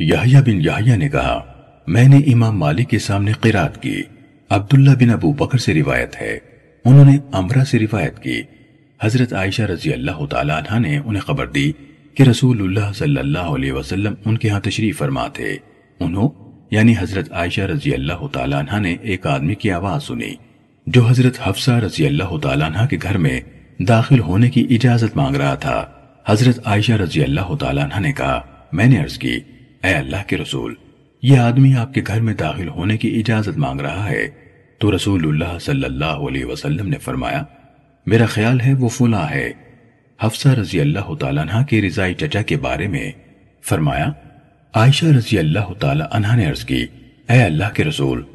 याहिया बिन याहिया ने कहा मैंने इमाम मालिक के सामने किरात की अब्दुल्ला बिन अबू बकर से रिवायत है उन्होंने अमरा से रिवायत की हजरत आयशा रजी अल्लाह तला ने उन्हें खबर दी कि रसूलुल्लाह सल्लल्लाहु अलैहि वसल्लम उनके यहाँ तशरीफ फरमा थे उन्हों यानी हजरत आयशा रजी अल्लाह तला ने एक आदमी की आवाज सुनी जो हजरत हफ्सा रजी अल्लाह तला के घर में दाखिल होने की इजाजत मांग रहा था हजरत आयशा रजी अल्लाह तला ने कहा मैंने अर्ज की अल्लाह के रसूल ये आदमी आपके घर में दाखिल होने की इजाजत मांग रहा है तो रसूल सल्लल्लाहु अलैहि ने फरमाया मेरा ख्याल है वो फुला है हफ्सा रजी अल्लाह तला के रजाई चचा के बारे में फरमाया आयशा रजी अल्लाह तला ने अर्ज की ए अल्लाह के रसूल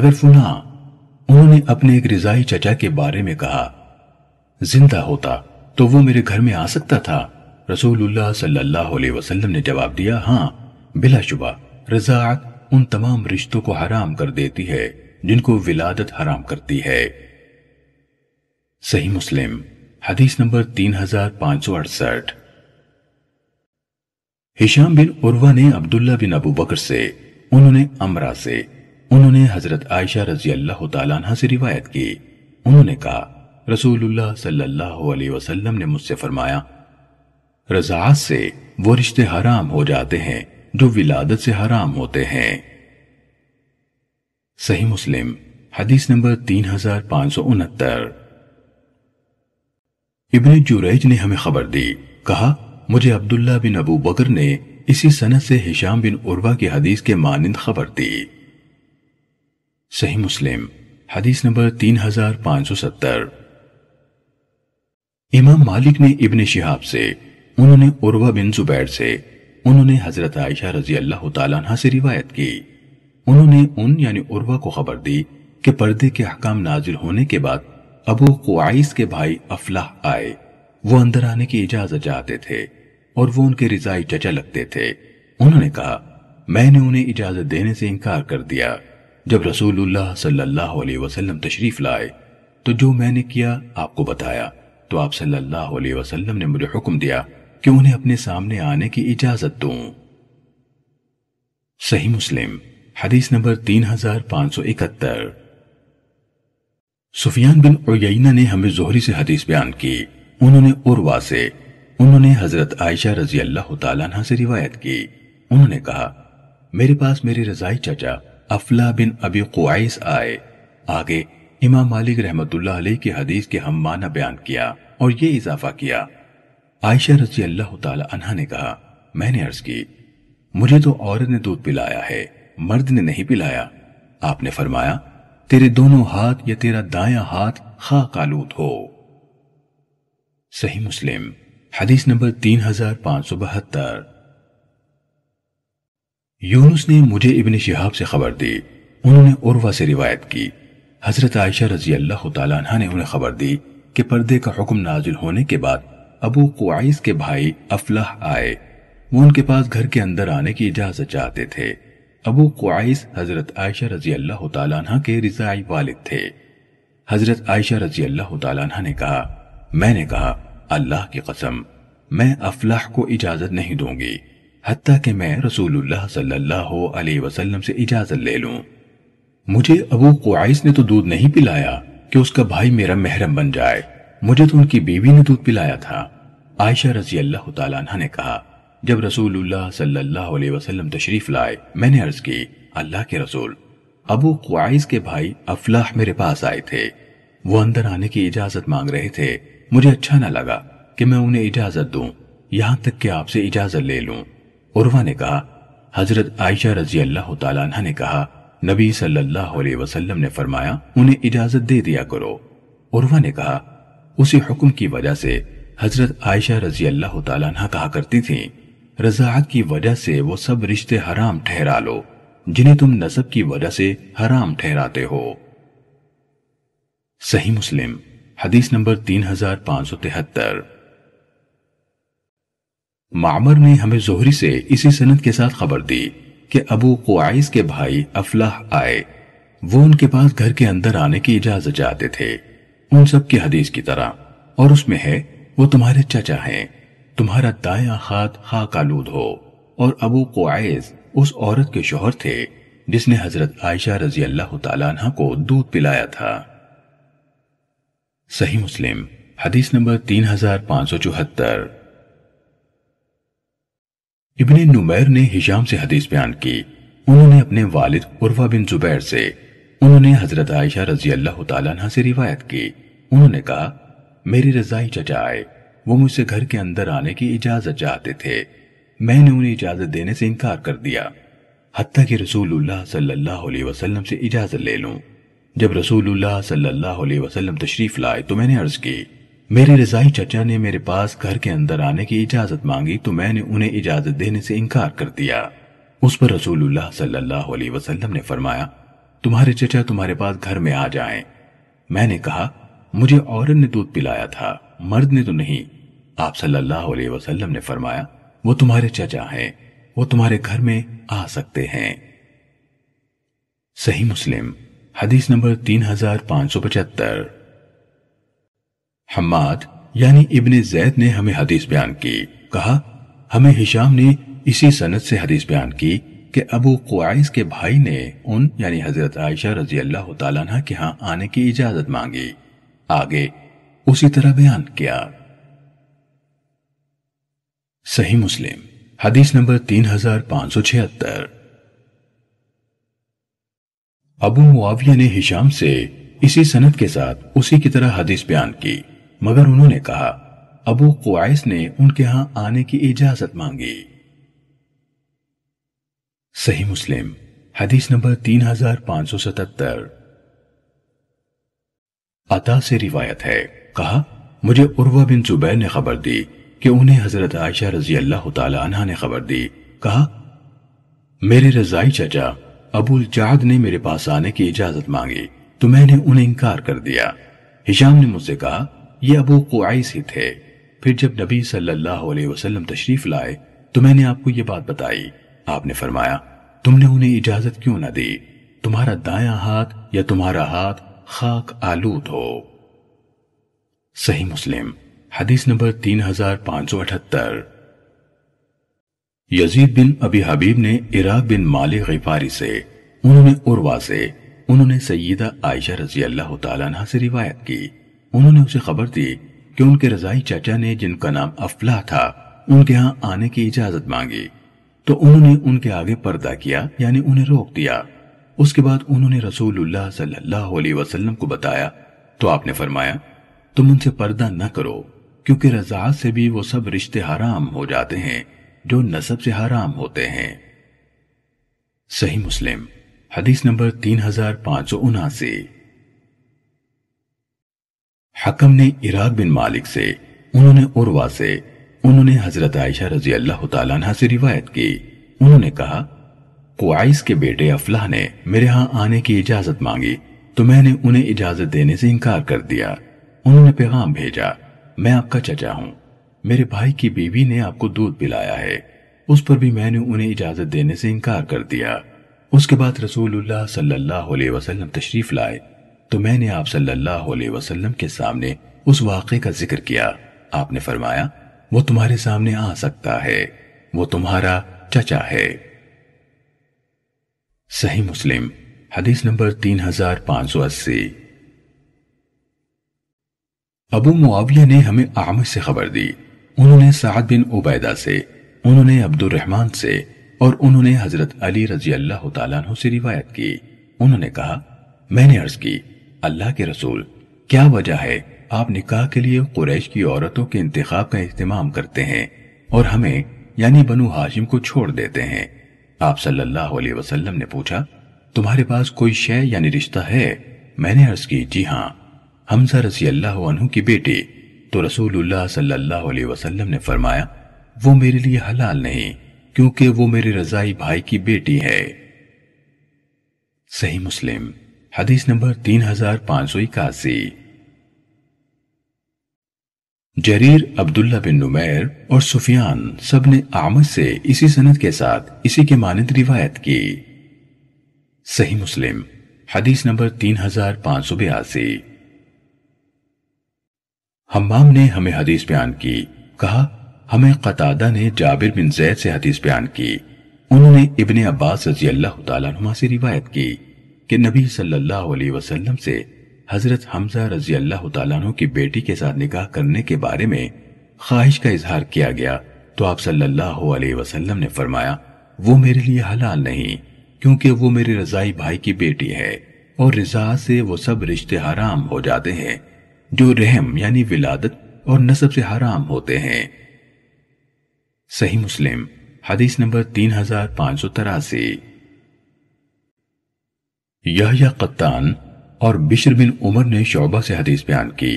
अगर फुला उन्होंने अपने एक रजाई चचा के बारे में कहा जिंदा होता तो वो मेरे घर में आ सकता था रसूल सल्लल्लाहु अलैहि ने जवाब दिया हाँ बिलाशुबा रजात उन तमाम रिश्तों को हराम कर देती है जिनको विलादत हराम करती है सही मुस्लिम हदीस नंबर तीन हजार पांच सौ अड़सठ हिशाम बिन उर्वा ने अब्दुल्ला बिन अबू बकर से उन्होंने अमरा से उन्होंने हजरत आयशा रजी अल्लाह तला से रिवायत की उन्होंने कहा रसूलुल्लाह सल्लल्लाहु अलैहि वसल्लम ने मुझसे फरमाया रजात से वो रिश्ते हराम हो जाते हैं जो विलादत से हराम होते हैं सही मुस्लिम हदीस नंबर तीन हजार पांच सौ उनहत्तर इबन जुरैज ने हमें खबर दी कहा मुझे अब्दुल्ला बिन अबू बकर ने इसी सनत से हिशाम बिन उर्वा की हदीस के मानंद खबर दी सही मुस्लिम हदीस नंबर तीन हजार पांच सौ सत्तर इमाम मालिक ने इबन शिहाब से उन्होंने उर्वा बिन जुबैर से उन्होंने हजरत आयशा रजी अल्लाह तला से रिवायत की उन्होंने उन यानी उर्वा को खबर दी कि पर्दे के अहकाम नाजिल होने के बाद अबू कुआइस के भाई अफलाह आए वो अंदर आने की इजाजत चाहते थे और वो उनके रिजाई चचा लगते थे उन्होंने कहा मैंने उन्हें इजाजत देने से इनकार कर दिया जब रसूलुल्लाह सल्लल्लाहु अलैहि वसल्लम तशरीफ लाए तो जो मैंने किया आपको बताया तो आप सल्लल्लाहु अलैहि वसल्लम ने मुझे हुक्म दिया कि उन्हें अपने सामने आने की इजाजत दूं सही मुस्लिम हदीस नंबर तीन हजार पांच सौ इकहत्तर सुफियान बिन उयना ने हमें जोहरी से हदीस बयान की उन्होंने उर्वा से उन्होंने हजरत आयशा रजी अल्लाह तला से रिवायत की उन्होंने कहा मेरे पास मेरे रजाई चाचा अफला बिन अबी कुआस आए आगे इमाम मालिक रहमतुल्लाह के की हदीस के हम माना बयान किया और ये इजाफा किया आयशा रजी अल्लाह तहा ने कहा मैंने अर्ज की मुझे तो औरत ने दूध पिलाया है मर्द ने नहीं पिलाया आपने फरमाया तेरे दोनों हाथ या तेरा दाया हाथ खा कालूद हो सही मुस्लिम हदीस नंबर तीन हजार पांच सौ बहत्तर यूनुस ने मुझे इबन शिहाब से खबर दी उन्होंने उर्वा से रिवायत की हजरत आयशा रजी अल्लाह तला ने उन्हें खबर दी कि पर्दे का हुक्म नाजिल होने के बाद अबू कुआस के भाई अफलाह आए वो उनके पास घर के अंदर आने की इजाजत चाहते थे अबू कुआस हजरत आयशा रजी अल्लाह तला के रिजाई वालिद थे हजरत आयशा रजी अल्लाह तला ने कहा मैंने कहा अल्लाह की कसम मैं अफलाह को इजाजत नहीं दूंगी हती कि मैं रसूलुल्लाह सल्लल्लाहु अलैहि वसल्लम से इजाजत ले लूं मुझे अबू कुआस ने तो दूध नहीं पिलाया कि उसका भाई मेरा महरम बन जाए मुझे तो उनकी बीवी ने दूध पिलाया था आयशा रजी अल्लाह तला ने कहा जब रसूलुल्लाह सल्लल्लाहु अलैहि वसल्लम तशरीफ लाए मैंने अर्ज की अल्लाह के रसूल अबू क्वाइस के भाई अफलाह मेरे पास आए थे वो अंदर आने की इजाजत मांग रहे थे मुझे अच्छा ना लगा कि मैं उन्हें इजाजत दूं यहां तक कि आपसे इजाजत ले लूं उर्वा ने कहा हजरत आयशा रजी अल्लाह तला ने कहा नबी सल्लल्लाहु अलैहि वसल्लम ने फरमाया उन्हें इजाजत दे दिया करो उर्वा ने कहा उसी हुक्म की वजह से हजरत आयशा रजी अल्लाह तला कहा करती थी रजाक की वजह से वो सब रिश्ते हराम ठहरा लो जिन्हें तुम नसब की वजह से हराम ठहराते हो सही मुस्लिम हदीस नंबर तीन हजार पांच सौ तिहत्तर मामर ने हमें जोहरी से इसी सनत के साथ खबर दी कि अबू कुआइस के भाई अफलाह आए वो उनके पास घर के अंदर आने की इजाजत चाहते थे उन सब की हदीस की तरह और उसमें है वो तुम्हारे चचा हैं तुम्हारा दाया हाथ खाक कालूद हो और अबू कोआज उस औरत के शोहर थे जिसने हजरत आयशा रजी अल्लाह तला को दूध पिलाया था सही मुस्लिम हदीस नंबर तीन हजार पांच सौ चौहत्तर इबन नुमैर ने हिजाम से हदीस बयान की उन्होंने अपने वालिद उर्वा बिन जुबैर से उन्होंने हजरत आयशा रजी अल्लाह तला से रिवायत की उन्होंने कहा मेरी रजाई चचा आए वो मुझसे घर के अंदर आने की इजाजत चाहते थे मैंने उन्हें इजाजत देने से इनकार कर दिया हती कि रसूलुल्लाह सल्लल्लाहु अलैहि वसल्लम से इजाजत ले लूं जब रसूलुल्लाह सल्लल्लाहु अलैहि वसल्लम तशरीफ लाए तो मैंने अर्ज की मेरे रजाई चचा ने मेरे पास घर के अंदर आने की इजाजत मांगी तो मैंने उन्हें इजाजत देने से इनकार कर दिया उस पर रसूलुल्लाह सल्लल्लाहु अलैहि वसल्लम ने फरमाया तुम्हारे चचा तुम्हारे पास घर में आ जाएं। मैंने कहा मुझे औरत ने दूध पिलाया था मर्द ने तो नहीं आप सल्लल्लाहु अलैहि वसल्लम ने फरमाया वो तुम्हारे चचा हैं वो तुम्हारे घर में आ सकते हैं सही मुस्लिम हदीस नंबर तीन हजार पांच सौ पचहत्तर हम्माद यानी इब्ने जैद ने हमें हदीस बयान की कहा हमें हिशाम ने इसी सनद से हदीस बयान की कि अबू कुआस के भाई ने उन यानी हजरत आयशा रजी अल्लाह तला के यहाँ आने की इजाजत मांगी आगे उसी तरह बयान किया सही मुस्लिम हदीस नंबर तीन हजार पांच सौ छिहत्तर अबू मुआविया ने हिशाम से इसी सनत के साथ उसी की तरह हदीस बयान की मगर उन्होंने कहा अबू कुआस ने उनके यहाँ आने की इजाजत मांगी सही मुस्लिम हदीस नंबर तीन हजार पांच सौ सतहत्तर अता से रिवायत है कहा मुझे उर्वा बिन जुबैर ने खबर दी कि उन्हें हजरत आयशा रजी अल्लाह तला ने खबर दी कहा मेरे रजाई चाचा अबुल जाद ने मेरे पास आने की इजाजत मांगी तो मैंने उन्हें इनकार कर दिया हिशाम ने मुझसे कहा यह अबू कुआस ही थे फिर जब नबी सल्लल्लाहु अलैहि वसल्लम तशरीफ लाए तो मैंने आपको ये बात बताई आपने फरमाया तुमने उन्हें इजाजत क्यों ना दी तुम्हारा दाया हाथ या तुम्हारा हाथ खाक आलूद हो सही मुस्लिम हदीस नंबर तीन हजार पांच सौ अठहत्तर यजीद बिन अबी हबीब ने इराक बिन मालिक गिफारी से उन्होंने उर्वा से उन्होंने सईदा आयशा रजी अल्लाह तला से रिवायत की उन्होंने उसे खबर दी कि उनके रजाई चाचा ने जिनका नाम अफला था उनके यहाँ आने की इजाजत मांगी तो उन्होंने उनके आगे पर्दा किया यानी उन्हें रोक दिया उसके बाद उन्होंने रसूलुल्लाह सल्लल्लाहु अलैहि वसल्लम को बताया तो आपने फरमाया तुम उनसे पर्दा न करो क्योंकि रजात से भी वो सब रिश्ते हराम हो जाते हैं जो नसब से हराम होते हैं सही मुस्लिम हदीस नंबर तीन हजार पांच सौ उनासी हकम ने इराक बिन मालिक से उन्होंने उर्वा से उन्होंने हजरत आयशा रजी अल्लाह तला से रिवायत की उन्होंने कहा कुआइस के बेटे अफलाह ने मेरे यहाँ आने की इजाजत मांगी तो मैंने उन्हें इजाजत देने से इनकार कर दिया उन्होंने पैगाम भेजा मैं आपका चचा हूँ मेरे भाई की बीवी ने आपको दूध पिलाया है उस पर भी मैंने उन्हें इजाजत देने से इनकार कर दिया उसके बाद रसूलुल्लाह सल्लल्लाहु अलैहि वसल्लम तशरीफ लाए तो मैंने आप सल्लल्लाहु अलैहि वसल्लम के सामने उस वाक़े का जिक्र किया आपने फरमाया वो तुम्हारे सामने आ सकता है वो तुम्हारा चचा है सही मुस्लिम हदीस नंबर तीन हजार पांच सौ अस्सी अबू मुआविया ने हमें आमिर से खबर दी उन्होंने साद बिन उबैदा से उन्होंने अब्दुल रहमान से और उन्होंने हजरत अली रजी अल्लाह तु से रिवायत की उन्होंने कहा मैंने अर्ज की अल्लाह के रसूल क्या वजह है आप निकाह के लिए कुरैश की औरतों के इंतखाब का इस्तेमाल करते हैं और हमें यानी बनु हाशिम को छोड़ देते हैं आप सल्लल्लाहु अलैहि वसल्लम ने पूछा तुम्हारे पास कोई शय यानी रिश्ता है मैंने अर्ज की जी हाँ हमजा रसी अल्लाह की बेटी तो रसूलुल्लाह सल्लल्लाहु अलैहि वसल्लम ने फरमाया वो मेरे लिए हलाल नहीं क्योंकि वो मेरे रजाई भाई की बेटी है सही मुस्लिम हदीस नंबर तीन हजार पांच सौ इक्यासी जरीर अब्दुल्ला बिन नुमैर और सुफियान सब ने आमद से इसी सनद के साथ इसी के मानद रिवायत की सही मुस्लिम हदीस नंबर तीन हजार पांच सौ बयासी हम्माम ने हमें हदीस बयान की कहा हमें कतादा ने जाबिर बिन जैद से हदीस बयान की उन्होंने इब्ने अब्बास रजी अल्लाह से रिवायत की कि नबी सल्लल्लाहु अलैहि वसल्लम से हजरत हमजा रजी अल्लाह तु की बेटी के साथ निकाह करने के बारे में ख्वाहिश का इजहार किया गया तो आप सल्लल्लाहु अलैहि वसल्लम ने फरमाया वो मेरे लिए हलाल नहीं क्योंकि वो मेरे रजाई भाई की बेटी है और रजा से वो सब रिश्ते हराम हो जाते हैं जो रहम यानी विलादत और नसब से हराम होते हैं सही मुस्लिम हदीस नंबर तीन हजार पांच सौ तिरासी यह कत्तान और बिशर बिन उमर ने शोबा से हदीस बयान की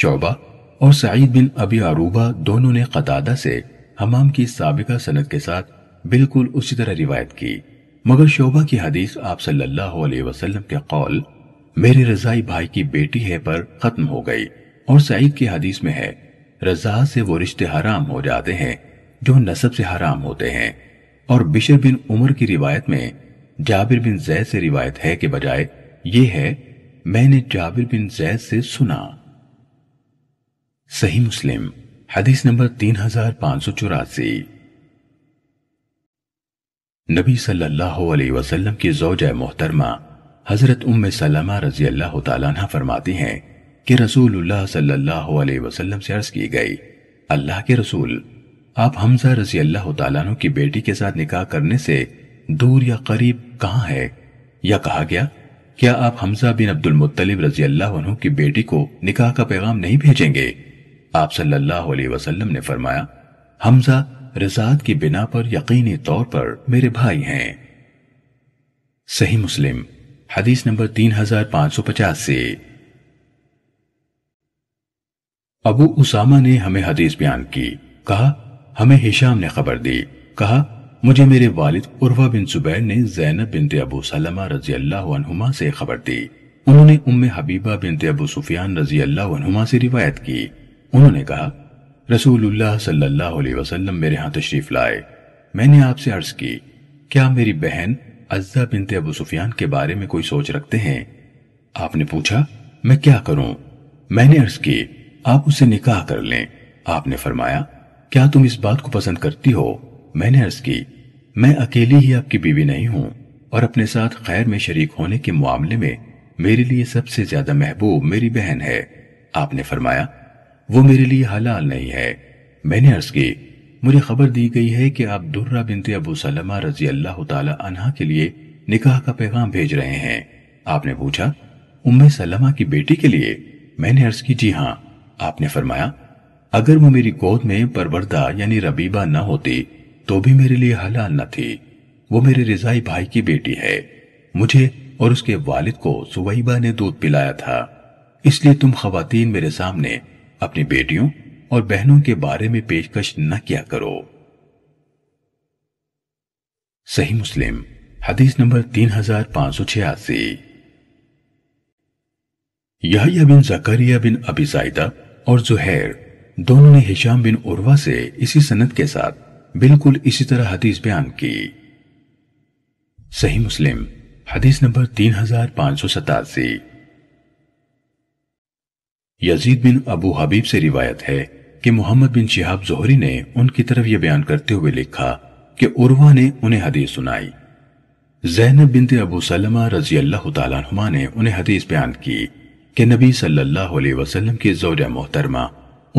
शोबा और सईद बिन अबी अरूबा दोनों ने कतादा से हमाम की सबका सनत के साथ बिल्कुल उसी तरह रिवायत की मगर शोबा की हदीस आप सल्लल्लाहु अलैहि वसल्लम के कौल मेरे रजाई भाई की बेटी है पर खत्म हो गई और सईद की हदीस में है रजा से वो रिश्ते हराम हो जाते हैं जो नसब से हराम होते हैं और बिशर बिन उमर की रिवायत में जाबिर बिन जैद से रिवायत है के बजाय ये है मैंने जाबिर बिन जैद से सुना सही मुस्लिम हदीस नंबर तीन हजार पांच सौ चौरासी नबी सल्लल्लाहु अलैहि वसल्लम की जोजा मोहतरमा हजरत उम्म सलमा रजी अल्लाह तला फरमाती हैं कि रसूलुल्लाह सल्लल्लाहु अलैहि वसल्लम से अर्ज की गई अल्लाह के रसूल आप हमजा रजी अल्लाह तु की बेटी के साथ निकाह करने से दूर या करीब कहाँ है या कहा गया क्या आप हमजा बिन अब्दुल मुत्तलिब रजी अल्लाह की बेटी को निकाह का पैगाम नहीं भेजेंगे आप सल्लल्लाहु अलैहि वसल्लम ने फरमाया हमजा रजात की बिना पर यकीनी तौर पर मेरे भाई हैं सही मुस्लिम हदीस नंबर तीन हजार पांच पचास से अबू उसामा ने हमें हदीस बयान की कहा हमें हिशाम ने खबर दी कहा मुझे मेरे वालिद उर्वा बिन सुबैर ने जैनब बिनते अबू सलमा रजी अल्लाह से खबर दी उन्होंने उम्म हबीबा बिनते अबू सुफियान रजी अल्लाह से रिवायत की उन्होंने कहा रसूलुल्लाह सल्लल्लाहु अलैहि वसल्लम मेरे यहाँ तशरीफ लाए मैंने आपसे अर्ज की क्या मेरी बहन अज्जा बिनते अबू सुफियान के बारे में कोई सोच रखते हैं आपने पूछा मैं क्या करूं मैंने अर्ज की आप उसे निकाह कर लें आपने फरमाया क्या तुम इस बात को पसंद करती हो मैंने अर्ज की मैं अकेली ही आपकी बीवी नहीं हूं और अपने साथ खैर में शरीक होने के मामले में मेरे लिए सबसे ज्यादा महबूब मेरी बहन है आपने फरमाया वो मेरे लिए हलाल नहीं है मैंने अर्ज की मुझे खबर दी गई है कि आप दुर्रा बिनते अबू सलमा रजी अल्लाह तला के लिए निकाह का पैगाम भेज रहे हैं आपने पूछा उम्मे सलमा की बेटी के लिए मैंने अर्ज की जी हाँ आपने फरमाया अगर वो मेरी गोद में परवरदा यानी रबीबा न होती तो भी मेरे लिए हलाल न थी वो मेरे रिजाई भाई की बेटी है मुझे और उसके वालिद को सुबह ने दूध पिलाया था इसलिए तुम खातन मेरे सामने अपनी बेटियों और बहनों के बारे में पेशकश न किया करो सही मुस्लिम हदीस नंबर तीन हजार पांच सौ छियासी यहिया बिन जकरिया बिन अबिजाइदा और जुहैर दोनों ने हिशाम बिन उर्वा से इसी सनत के साथ बिल्कुल इसी तरह हदीस बयान की सही मुस्लिम हदीस नंबर तीन हजार पांच सौ सतासी यजीद बिन अबू हबीब से रिवायत है कि मोहम्मद बिन शिहाब जोहरी ने उनकी तरफ यह बयान करते हुए लिखा कि उर्वा ने उन्हें हदीस सुनाई जैनब बिन अबू सलमा रजी अल्लाह तुमा ने उन्हें हदीस बयान की कि नबी सल्लल्लाहु अलैहि वसल्लम की जोरिया मोहतरमा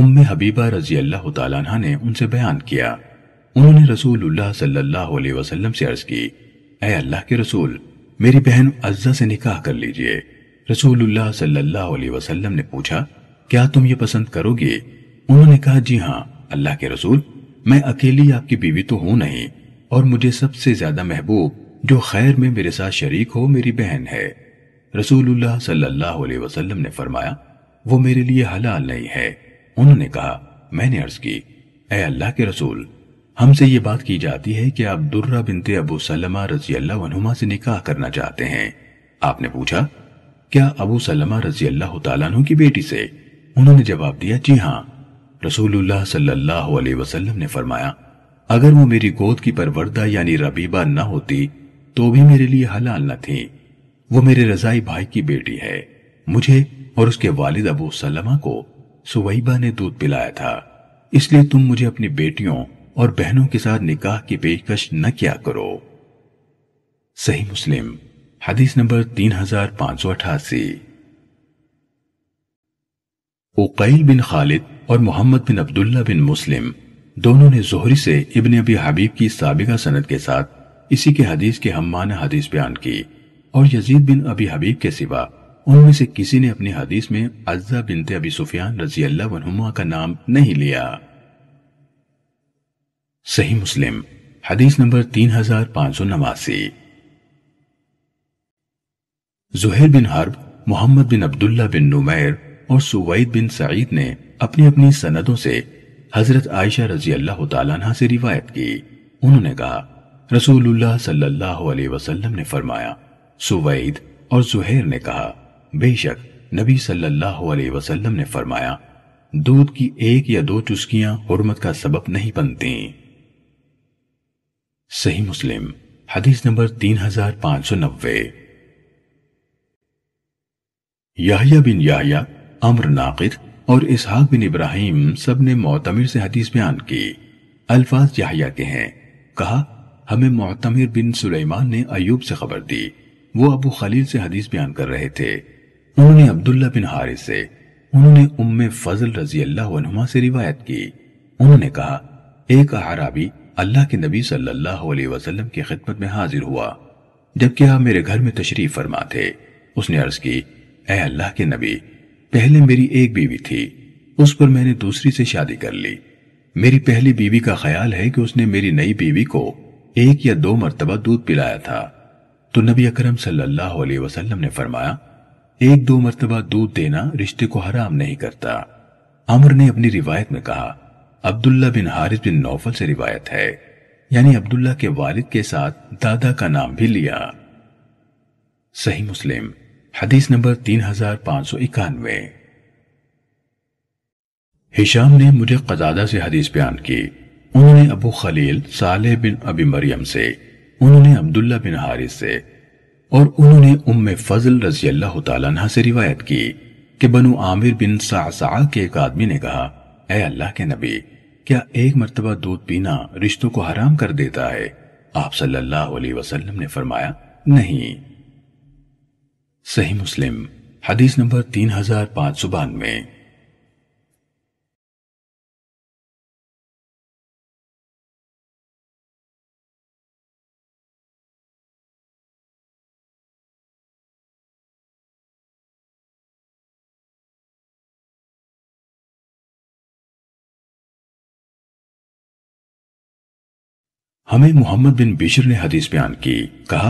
उम्मे हबीबा रजी अल्लाह ने उनसे बयान किया उन्होंने रसूलुल्लाह सल्लल्लाहु अलैहि वसल्लम से अर्ज की अः अल्लाह के रसूल मेरी बहन अज्जा से निकाह कर लीजिए रसूलुल्लाह सल्लल्लाहु अलैहि वसल्लम ने पूछा क्या तुम ये पसंद करोगे उन्होंने कहा जी हाँ अल्लाह के रसूल मैं अकेली आपकी बीवी तो हूं नहीं और मुझे सबसे ज्यादा महबूब जो खैर में मेरे साथ शरीक हो मेरी बहन है रसूलुल्लाह सल्लल्लाहु अलैहि वसल्लम ने फरमाया वो मेरे लिए हलाल नहीं है उन्होंने कहा मैंने अर्ज की ए अल्लाह के रसूल हमसे ये बात की जाती है कि आप दुर्रा बिनते अबू सलमा रजी अल्लाह से निकाह करना चाहते हैं आपने पूछा क्या अबू सलमा रजी अल्लाह तु की बेटी से उन्होंने जवाब दिया जी हाँ रसूलुल्लाह सल्लल्लाहु अलैहि वसल्लम ने फरमाया अगर वो मेरी गोद की परवरदा यानी रबीबा न होती तो भी मेरे लिए हलाल न थी वो मेरे रजाई भाई की बेटी है मुझे और उसके वालिद अबू सलमा को सुवैबा ने दूध पिलाया था इसलिए तुम मुझे अपनी बेटियों और बहनों के साथ निकाह की पेशकश न किया करो सही मुस्लिम हदीस नंबर तीन हजार पांच सौ अठासी उकैल बिन खालिद और मोहम्मद बिन अब्दुल्ला बिन मुस्लिम दोनों ने जोहरी से इबन अबी हबीब की सबका सनद के साथ इसी के हदीस के हम्मान हदीस बयान की और यजीद बिन अबी हबीब के सिवा उनमें से किसी ने अपनी हदीस में अज्जा बिनते अबी सुफियान रजी अल्लाह का नाम नहीं लिया सही मुस्लिम हदीस नंबर तीन हजार पांच सौ नवासी जुहेर बिन हर्ब मोहम्मद बिन अब्दुल्ला बिन नुमैर और सुवैद बिन सईद ने अपनी अपनी सनदों से हजरत आयशा रजी अल्लाह तला से रिवायत की उन्होंने कहा रसूलुल्लाह सल्लल्लाहु अलैहि वसल्लम ने फरमाया सुवैद और जुहेर ने कहा बेशक नबी सल्लल्लाहु अलैहि वसल्लम ने फरमाया दूध की एक या दो चुस्कियां हुरमत का सबब नहीं बनती सही मुस्लिम हदीस नंबर तीन हजार पांच सौ नब्बे याहिया बिन याहिया अम्र नाकिर और इसहाक बिन इब्राहिम सब ने मोतमिर से हदीस बयान की अल्फाज याहिया के हैं कहा हमें मोतमिर बिन सुलेमान ने अयूब से खबर दी वो अबू खलील से हदीस बयान कर रहे थे उन्होंने अब्दुल्ला बिन हारिस से उन्होंने उम्मे फजल रजी अल्लाह से रिवायत की उन्होंने कहा एक अराबी अल्लाह के नबी सल्लल्लाहु अलैहि वसल्लम की खिदमत में हाजिर हुआ जबकि आप मेरे घर में तशरीफ फरमा थे उसने अर्ज की ए अल्लाह के नबी पहले मेरी एक बीवी थी उस पर मैंने दूसरी से शादी कर ली मेरी पहली बीवी का ख्याल है कि उसने मेरी नई बीवी को एक या दो मरतबा दूध पिलाया था तो नबी अकरम सल्लल्लाहु अलैहि वसल्लम ने फरमाया एक दो मरतबा दूध देना रिश्ते को हराम नहीं करता अमर ने अपनी रिवायत में कहा अब्दुल्ला बिन हारिस बिन नौफल से रिवायत है यानी अब्दुल्ला के वालिद के साथ दादा का नाम भी लिया सही मुस्लिम हदीस नंबर तीन हजार पांच सौ इक्यानवे हिशाम ने मुझे कजादा से हदीस बयान की उन्होंने अबू खलील साले बिन अबी मरियम से उन्होंने अब्दुल्ला बिन हारिस से और उन्होंने उम्म फजल रजी अल्लाह तला से रिवायत की कि बनु आमिर बिन सासा के एक आदमी ने कहा ए अल्लाह के नबी क्या एक मरतबा दूध पीना रिश्तों को हराम कर देता है आप सल्लल्लाहु अलैहि वसल्लम ने फरमाया नहीं सही मुस्लिम हदीस नंबर तीन हजार पांच सौ बानवे हमें मोहम्मद बिन बिशर ने हदीस बयान की कहा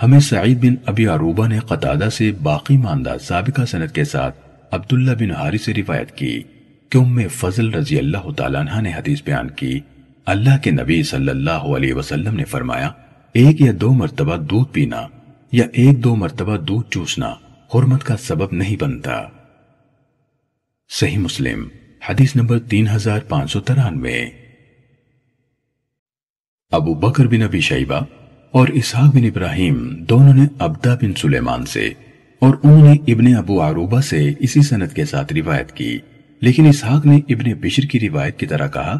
हमें सईद बिन अबी अरूबा ने कतादा से बाकी मानदा सबका सनत के साथ अब्दुल्ला बिन हारी से रिवायत की कि उम्मे फजल रजी अल्लाह तला ने हदीस बयान की अल्लाह के नबी सल्लल्लाहु अलैहि वसल्लम ने फरमाया एक या दो मरतबा दूध पीना या एक दो मरतबा दूध चूसना हरमत का सबब नहीं बनता सही मुस्लिम हदीस नंबर तीन हजार पांच सौ तिरानवे अबू बकर बिन अबी शैबा और इसहाक बिन इब्राहिम दोनों ने अब्दा बिन सुलेमान से और उन्होंने इबन अबू आरूबा से इसी सनत के साथ रिवायत की लेकिन इसहाक ने इबन बिशर की रिवायत की तरह कहा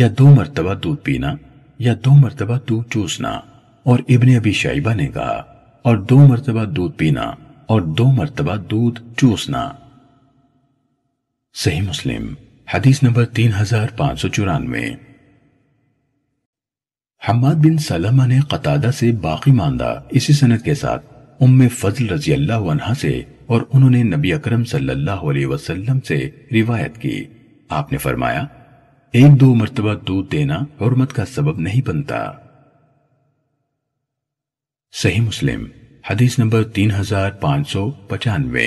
या दो मरतबा दूध पीना या दो मरतबा दूध चूसना और इबन अबी शैबा ने कहा और दो मरतबा दूध पीना और दो मरतबा दूध चूसना सही मुस्लिम हदीस नंबर तीन हजार पांच सौ चौरानवे हमाद बिन सलमा ने कतादा से बाकी मांदा इसी सनत के साथ उम्म फजल रजी अल्लाह से और उन्होंने नबी अकरम सल्लल्लाहु अलैहि वसल्लम से रिवायत की आपने फरमाया एक दो मरतबा दूध देना हरमत का सबब नहीं बनता सही मुस्लिम हदीस नंबर तीन हजार पांच सौ पचानवे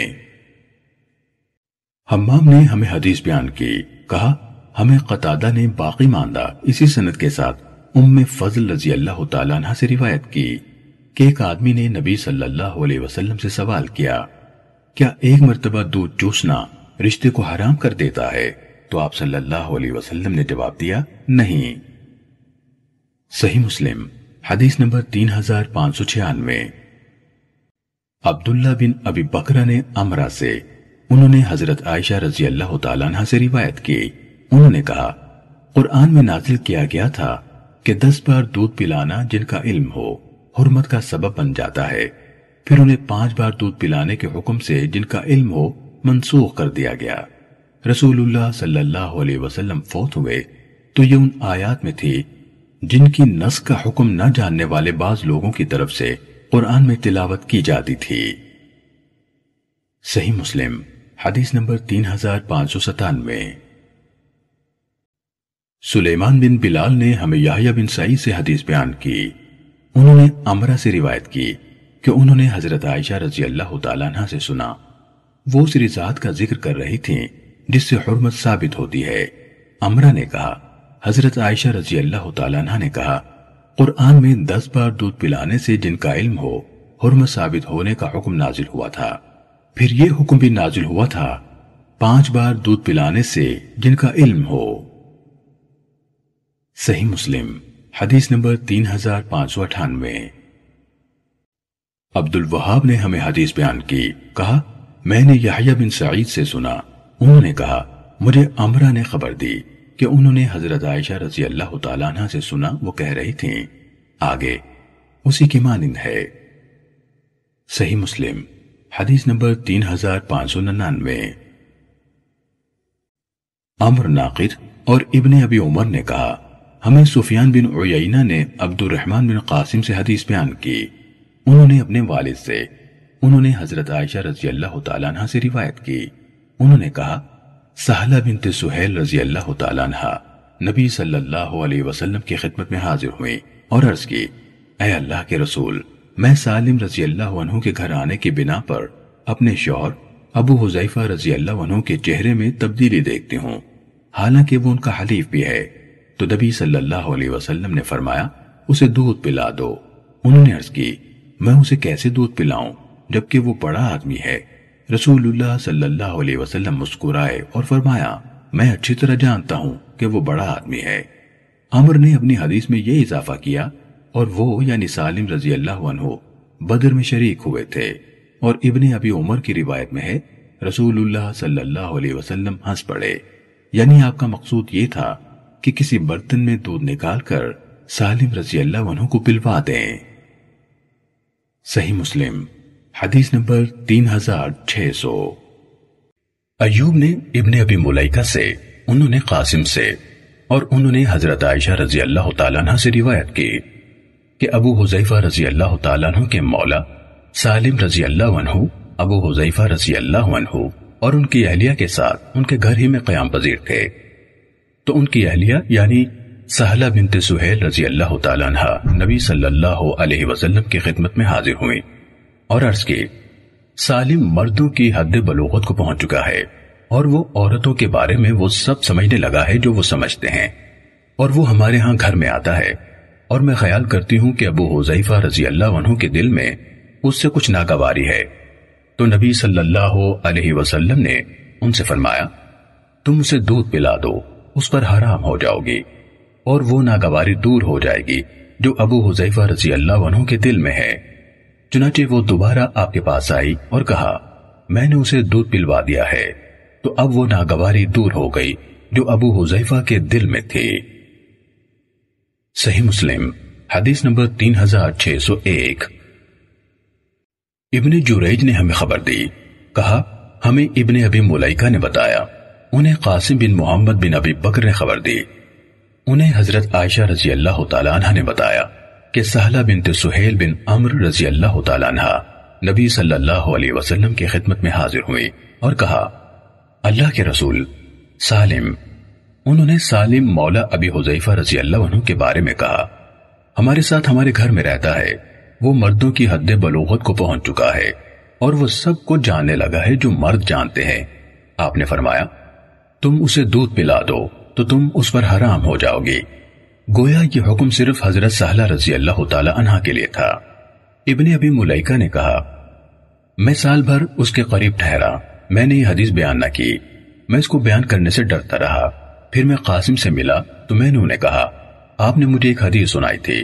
हम्माम ने हमें हदीस बयान की कहा हमें कतादा ने बाकी मांदा इसी सनत के साथ उम्मे फजल रजी अल्लाह तला से रिवायत की कि एक आदमी ने नबी सल्लल्लाहु अलैहि वसल्लम से सवाल किया क्या एक मरतबा दूध चूसना रिश्ते को हराम कर देता है तो आप सल्लल्लाहु अलैहि वसल्लम ने जवाब दिया नहीं सही मुस्लिम हदीस नंबर तीन हजार पांच सौ छियानवे अब्दुल्ला बिन अबी बकरा ने अमरा से उन्होंने हजरत आयशा रजी अल्लाह तला से रिवायत की उन्होंने कहा कुरान में नाजिल किया गया था कि दस बार दूध पिलाना जिनका इल्म हो हुरमत का सबब बन जाता है फिर उन्हें पांच बार दूध पिलाने के हुक्म से जिनका इल्म हो मनसूख कर दिया गया रसूलुल्लाह सल्लल्लाहु अलैहि वसल्लम फौत हुए तो ये उन आयात में थी जिनकी नस का हुक्म न जानने वाले बाज लोगों की तरफ से कुरान में तिलावत की जाती थी सही मुस्लिम हदीस नंबर तीन हजार पांच सौ सतानवे सुलेमान बिन बिलाल ने हमें याहिया बिन सई से हदीस बयान की उन्होंने अमरा से रिवायत की कि उन्होंने हजरत आयशा रजी अल्लाह तला से सुना वो उस रिजात का जिक्र कर रही थी जिससे हरमत साबित होती है अमरा ने कहा हजरत आयशा रजी अल्लाह तला ने कहा कुरान में दस बार दूध पिलाने से जिनका इल्म हो हरमत साबित होने का हुक्म नाजिल हुआ था फिर यह हुक्म भी नाजिल हुआ था पांच बार दूध पिलाने से जिनका इल्म हो सही मुस्लिम हदीस नंबर तीन हजार पांच सौ अठानवे अब्दुल वहाब ने हमें हदीस बयान की कहा मैंने याहिया बिन सईद से सुना उन्होंने कहा मुझे अमरा ने खबर दी कि उन्होंने हजरत आयशा रजी अल्लाह तला से सुना वो कह रही थी आगे उसी की मानिंद है सही मुस्लिम हदीस नंबर तीन हजार पांच सौ निन्यानवे अमर नाकिद और इब्ने अबी उमर ने कहा हमें सुफियान बिन उयना ने अब्दुलरहमान बिन कासिम से हदीस बयान की उन्होंने अपने वालिद से उन्होंने हजरत आयशा रजी अल्लाह तला से रिवायत की उन्होंने कहा सहला बिन सुहेल रजी अल्लाह तला नबी सल्लल्लाहु अलैहि वसल्लम की खिदमत में हाजिर हुई और अर्ज की ए अल्लाह के रसूल मैं सालिम रजी अल्लाह के घर आने के बिना पर अपने शौहर अबू हुजैफा रजी अल्लाह के चेहरे में तब्दीली देखती हूँ हालांकि वो उनका हलीफ भी है तो नबी सल्लल्लाहु अलैहि वसल्लम ने फरमाया उसे दूध पिला दो उन्होंने अर्ज की मैं उसे कैसे दूध पिलाऊं जबकि वो बड़ा आदमी है रसूलुल्लाह सल्लल्लाहु अलैहि वसल्लम मुस्कुराए और फरमाया मैं अच्छी तरह जानता हूं कि वो बड़ा आदमी है अमर ने अपनी हदीस में यह इजाफा किया और वो यानी सालिम रजी अल्लाह बदर में शरीक हुए थे और इब्ने अभी उमर की रिवायत में है रसूलुल्लाह सल्लल्लाहु अलैहि वसल्लम हंस पड़े यानी आपका मकसूद ये था कि किसी बर्तन में दूध निकालकर सालिम रजी अल्लाह वनों को पिलवा दें सही मुस्लिम हदीस नंबर 3600 अयूब ने इब्ने अबी मुलाइका से उन्होंने कासिम से और उन्होंने हजरत आयशा रजी अल्लाह तला से रिवायत की कि अबू हुजैफा रजी अल्लाह तला के मौला सालिम रजी अल्लाह वनहु अबू हुजैफा रजी अल्लाह वनहु और उनकी अहलिया के साथ उनके घर ही में क्याम पजीर थे तो उनकी अहलिया यानी सहला बिनते सुहेल रजी अल्लाह तला नबी सल्लल्लाहु अलैहि वसल्लम की खिदमत में हाजिर हुई और अर्ज की सालिम मर्दों की हद बलोगत को पहुंच चुका है और वो औरतों के बारे में वो सब समझने लगा है जो वो समझते हैं और वो हमारे यहाँ घर में आता है और मैं ख्याल करती हूँ कि अबू हुजैफा रजी अल्लाह के दिल में उससे कुछ नागवारी है तो नबी सल्लल्लाहु अलैहि वसल्लम ने उनसे फरमाया तुम उसे दूध पिला दो उस पर हराम हो जाओगी और वो नागवारी दूर हो जाएगी जो अबू हुजैफा रजी अल्लाह के दिल में है चुनाचे वो दोबारा आपके पास आई और कहा मैंने उसे दूध पिलवा दिया है तो अब वो नागवारी दूर हो गई जो अबू हुजैफा के दिल में थी सही मुस्लिम हदीस नंबर 3601 इब्ने जुरैज ने हमें खबर दी कहा हमें इब्ने अबी मुलाइका ने बताया उन्हें कासिम बिन मोहम्मद बिन अबी बकर ने खबर दी उन्हें हजरत आयशा रजी अल्लाह तला ने बताया कि सहला बिन सुहेल बिन अम्र रजी अल्लाह तला नबी सल्लल्लाहु अलैहि वसल्लम की खिदमत में हाजिर हुई और कहा अल्लाह के रसूल सालिम उन्होंने सालिम मौला अबी हुजैफा रजी अल्लाह के बारे में कहा हमारे साथ हमारे घर में रहता है वो मर्दों की हद बलोगत को पहुंच चुका है और वो सब कुछ जानने लगा है जो मर्द जानते हैं आपने फरमाया तुम उसे दूध पिला दो तो तुम उस पर हराम हो जाओगे गोया ये हुक्म सिर्फ हजरत सहला रजी अल्लाह तला के लिए था इबन अबी मुलाइका ने कहा मैं साल भर उसके करीब ठहरा मैंने ये हदीस बयान न की मैं इसको बयान करने से डरता रहा फिर मैं कासिम से मिला तो मैंने उन्हें कहा आपने मुझे एक हदीस सुनाई थी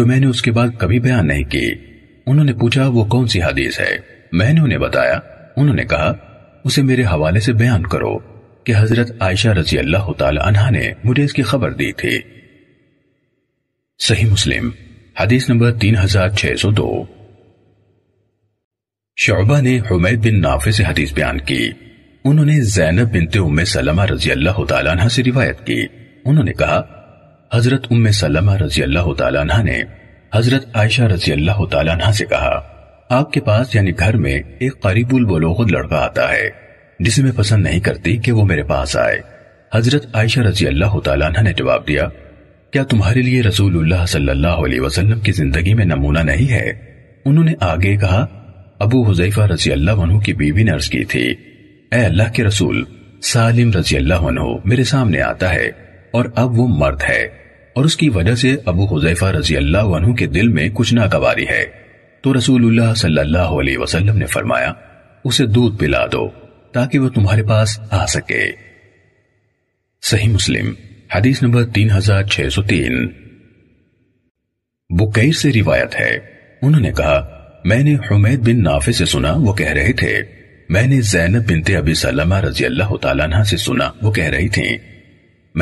जो मैंने उसके बाद कभी बयान नहीं की उन्होंने पूछा वो कौन सी हदीस है मैंने उन्हें बताया उन्होंने कहा उसे मेरे हवाले से बयान करो कि हजरत आयशा रजी अल्लाह तला ने मुझे इसकी खबर दी थी सही मुस्लिम हदीस नंबर तीन हजार छह सौ दो शोबा ने हुमैद बिन नाफे से हदीस बयान की उन्होंने जैनब बिनते उम्म सलमा रजी अल्लाह तला से रिवायत की उन्होंने कहा हजरत उम्म सलमा रजी अल्लाह तला ने हजरत आयशा रजी अल्लाह तला से कहा आपके पास यानी घर में एक करीबुल बलोगत लड़का आता है जिसे मैं पसंद नहीं करती कि वो मेरे पास आए हजरत आयशा रजी अल्लाह तला ने जवाब दिया क्या तुम्हारे लिए रसूलुल्लाह सल्लल्लाहु अलैहि वसल्लम की जिंदगी में नमूना नहीं है उन्होंने आगे कहा अबू हुजैफा रजी अल्लाह की बीवी ने अर्ज की थी ए अल्लाह के रसूल सालिम रजी अल्लाह मेरे सामने आता है और अब वो मर्द है और उसकी वजह से अबू हुजैफा रजी अल्लाह के दिल में कुछ नाकवारी है तो रसूल सल्लल्लाहु ने फरमाया उसे दूध पिला दो ताकि वो तुम्हारे पास आ सके सही मुस्लिम हदीस नंबर 3603 हजार छह से रिवायत है उन्होंने कहा मैंने हुमैद बिन नाफे से सुना वो कह रहे थे मैंने जैनब बिनते अबी सलमा रजी अल्लाह तला से सुना वो कह रही थी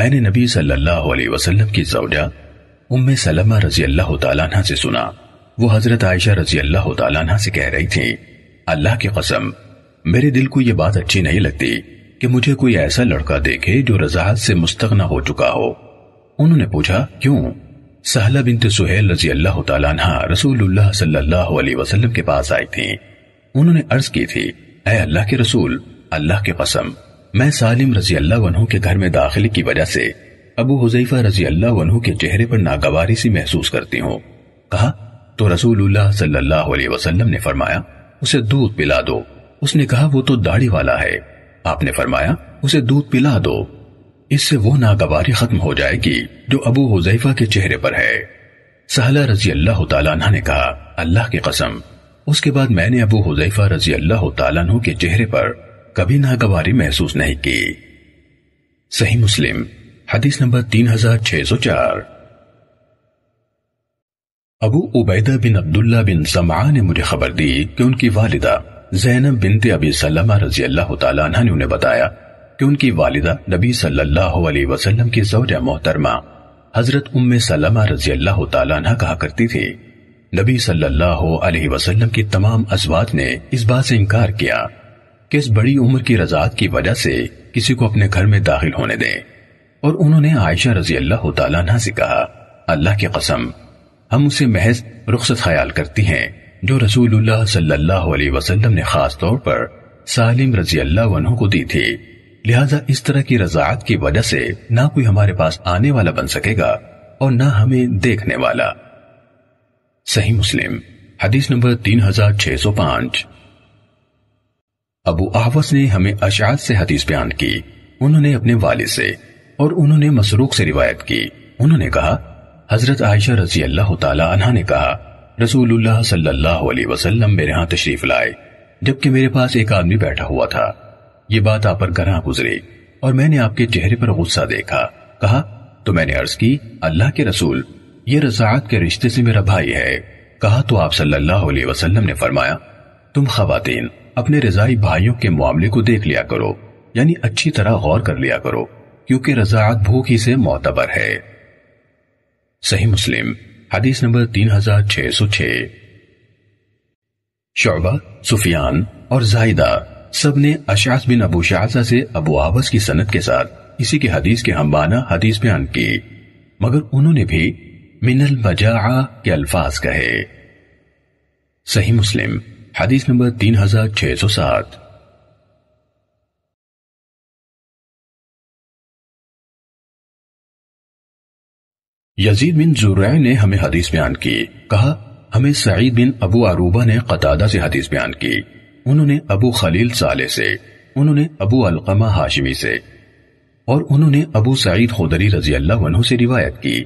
मैंने नबी सल्लल्लाहु अलैहि वसल्लम की जौजा उम्मे सलमा रजी अल्लाह तला से सुना वो हजरत आयशा रजी अल्लाह तला से कह रही थी अल्लाह की कसम मेरे दिल को यह बात अच्छी नहीं लगती कि मुझे कोई ऐसा लड़का देखे जो रजाहत से मुस्तना हो चुका हो उन्होंने पूछा क्यों सहला बिन सुहेल रजी अल्लाह तला रसूल के पास आई थी उन्होंने अर्ज की थी अः अल्लाह के रसूल अल्लाह के कसम मैं सालिम रजी अल्लाह के घर में दाखिले की वजह से अबू हुजैफा रजी अल्लाह के चेहरे पर नागवारी सी महसूस करती हूँ कहा तो रसूल सल्लाम ने फरमाया उसे दूध पिला दो उसने कहा वो तो दाढ़ी वाला है आपने फरमाया उसे दूध पिला दो इससे वो नागवारी खत्म हो जाएगी जो अबू हुजैफा के चेहरे पर है सहला रजी अल्लाह तला ने कहा अल्लाह की कसम उसके बाद मैंने अबू हुजैफा रजी अल्लाह तु के चेहरे पर कभी नागवारी महसूस नहीं की सही मुस्लिम हदीस नंबर तीन हजार छह सौ चार अबू उबैदा बिन अब्दुल्ला बिन समा ने मुझे खबर दी कि उनकी वालिदा जैनब बिनते अबी सलमा रजी अल्लाह तला ने उन्हें बताया कि उनकी वालिदा नबी सल्लल्लाहु अलैहि की जौजा मोहतरमा हजरत उम्म सलमा रजी अल्लाह तला कहा करती थी नबी सल्लल्लाहु अलैहि वसल्लम की तमाम अजवाज ने इस बात से इनकार किया कि इस बड़ी उम्र की रजात की वजह से किसी को अपने घर में दाखिल होने दें और उन्होंने आयशा रजी अल्लाह तला से कहा अल्लाह की कसम हम उसे महज रुख्सत ख्याल करती हैं जो रसूलुल्लाह सल्लल्लाहु अलैहि वसल्लम ने खास तौर पर सालिम रजी अल्लाह को दी थी लिहाजा इस तरह की रजात की वजह से ना कोई हमारे पास आने वाला बन सकेगा और ना हमें देखने वाला सही मुस्लिम हदीस नंबर 3605 अबू आहवस ने हमें अशाद से हदीस बयान की उन्होंने अपने वालिद से और उन्होंने मसरूक से रिवायत की उन्होंने कहा हजरत आयशा रजी अल्लाह तला ने कहा रसूलुल्लाह सल्लल्लाहु अलैहि वसल्लम मेरे यहाँ तशरीफ लाए जबकि मेरे पास एक आदमी बैठा हुआ था ये बात आप पर गरा गुजरी और मैंने आपके चेहरे पर गुस्सा देखा कहा तो मैंने अर्ज की अल्लाह के रसूल ये रजात के रिश्ते से मेरा भाई है कहा तो आप सल्लल्लाहु अलैहि वसल्लम ने फरमाया तुम खातन अपने रजाई भाइयों के मामले को देख लिया करो यानी अच्छी तरह गौर कर लिया करो क्योंकि रजात भूखी से मोतबर है सही मुस्लिम हदीस नंबर तीन हजार छह सौ छह शोबा सुफियान और जाहिदा सब ने अशास बिन अबू शाजा से अबू आबस की सनत के साथ इसी के हदीस के हम्बाना हदीस बयान की मगर उन्होंने भी मिनल बजाआ के अल्फाज कहे सही मुस्लिम हदीस नंबर तीन हजार छह सौ सात यजीद बिन जुरैन ने हमें हदीस बयान की कहा हमें सईद बिन अबू आरूबा ने कतादा से हदीस बयान की उन्होंने अबू खलील साले से उन्होंने अबू अलकमा हाशमी से और उन्होंने अबू सईद खुदरी रजी अल्लाह से रिवायत की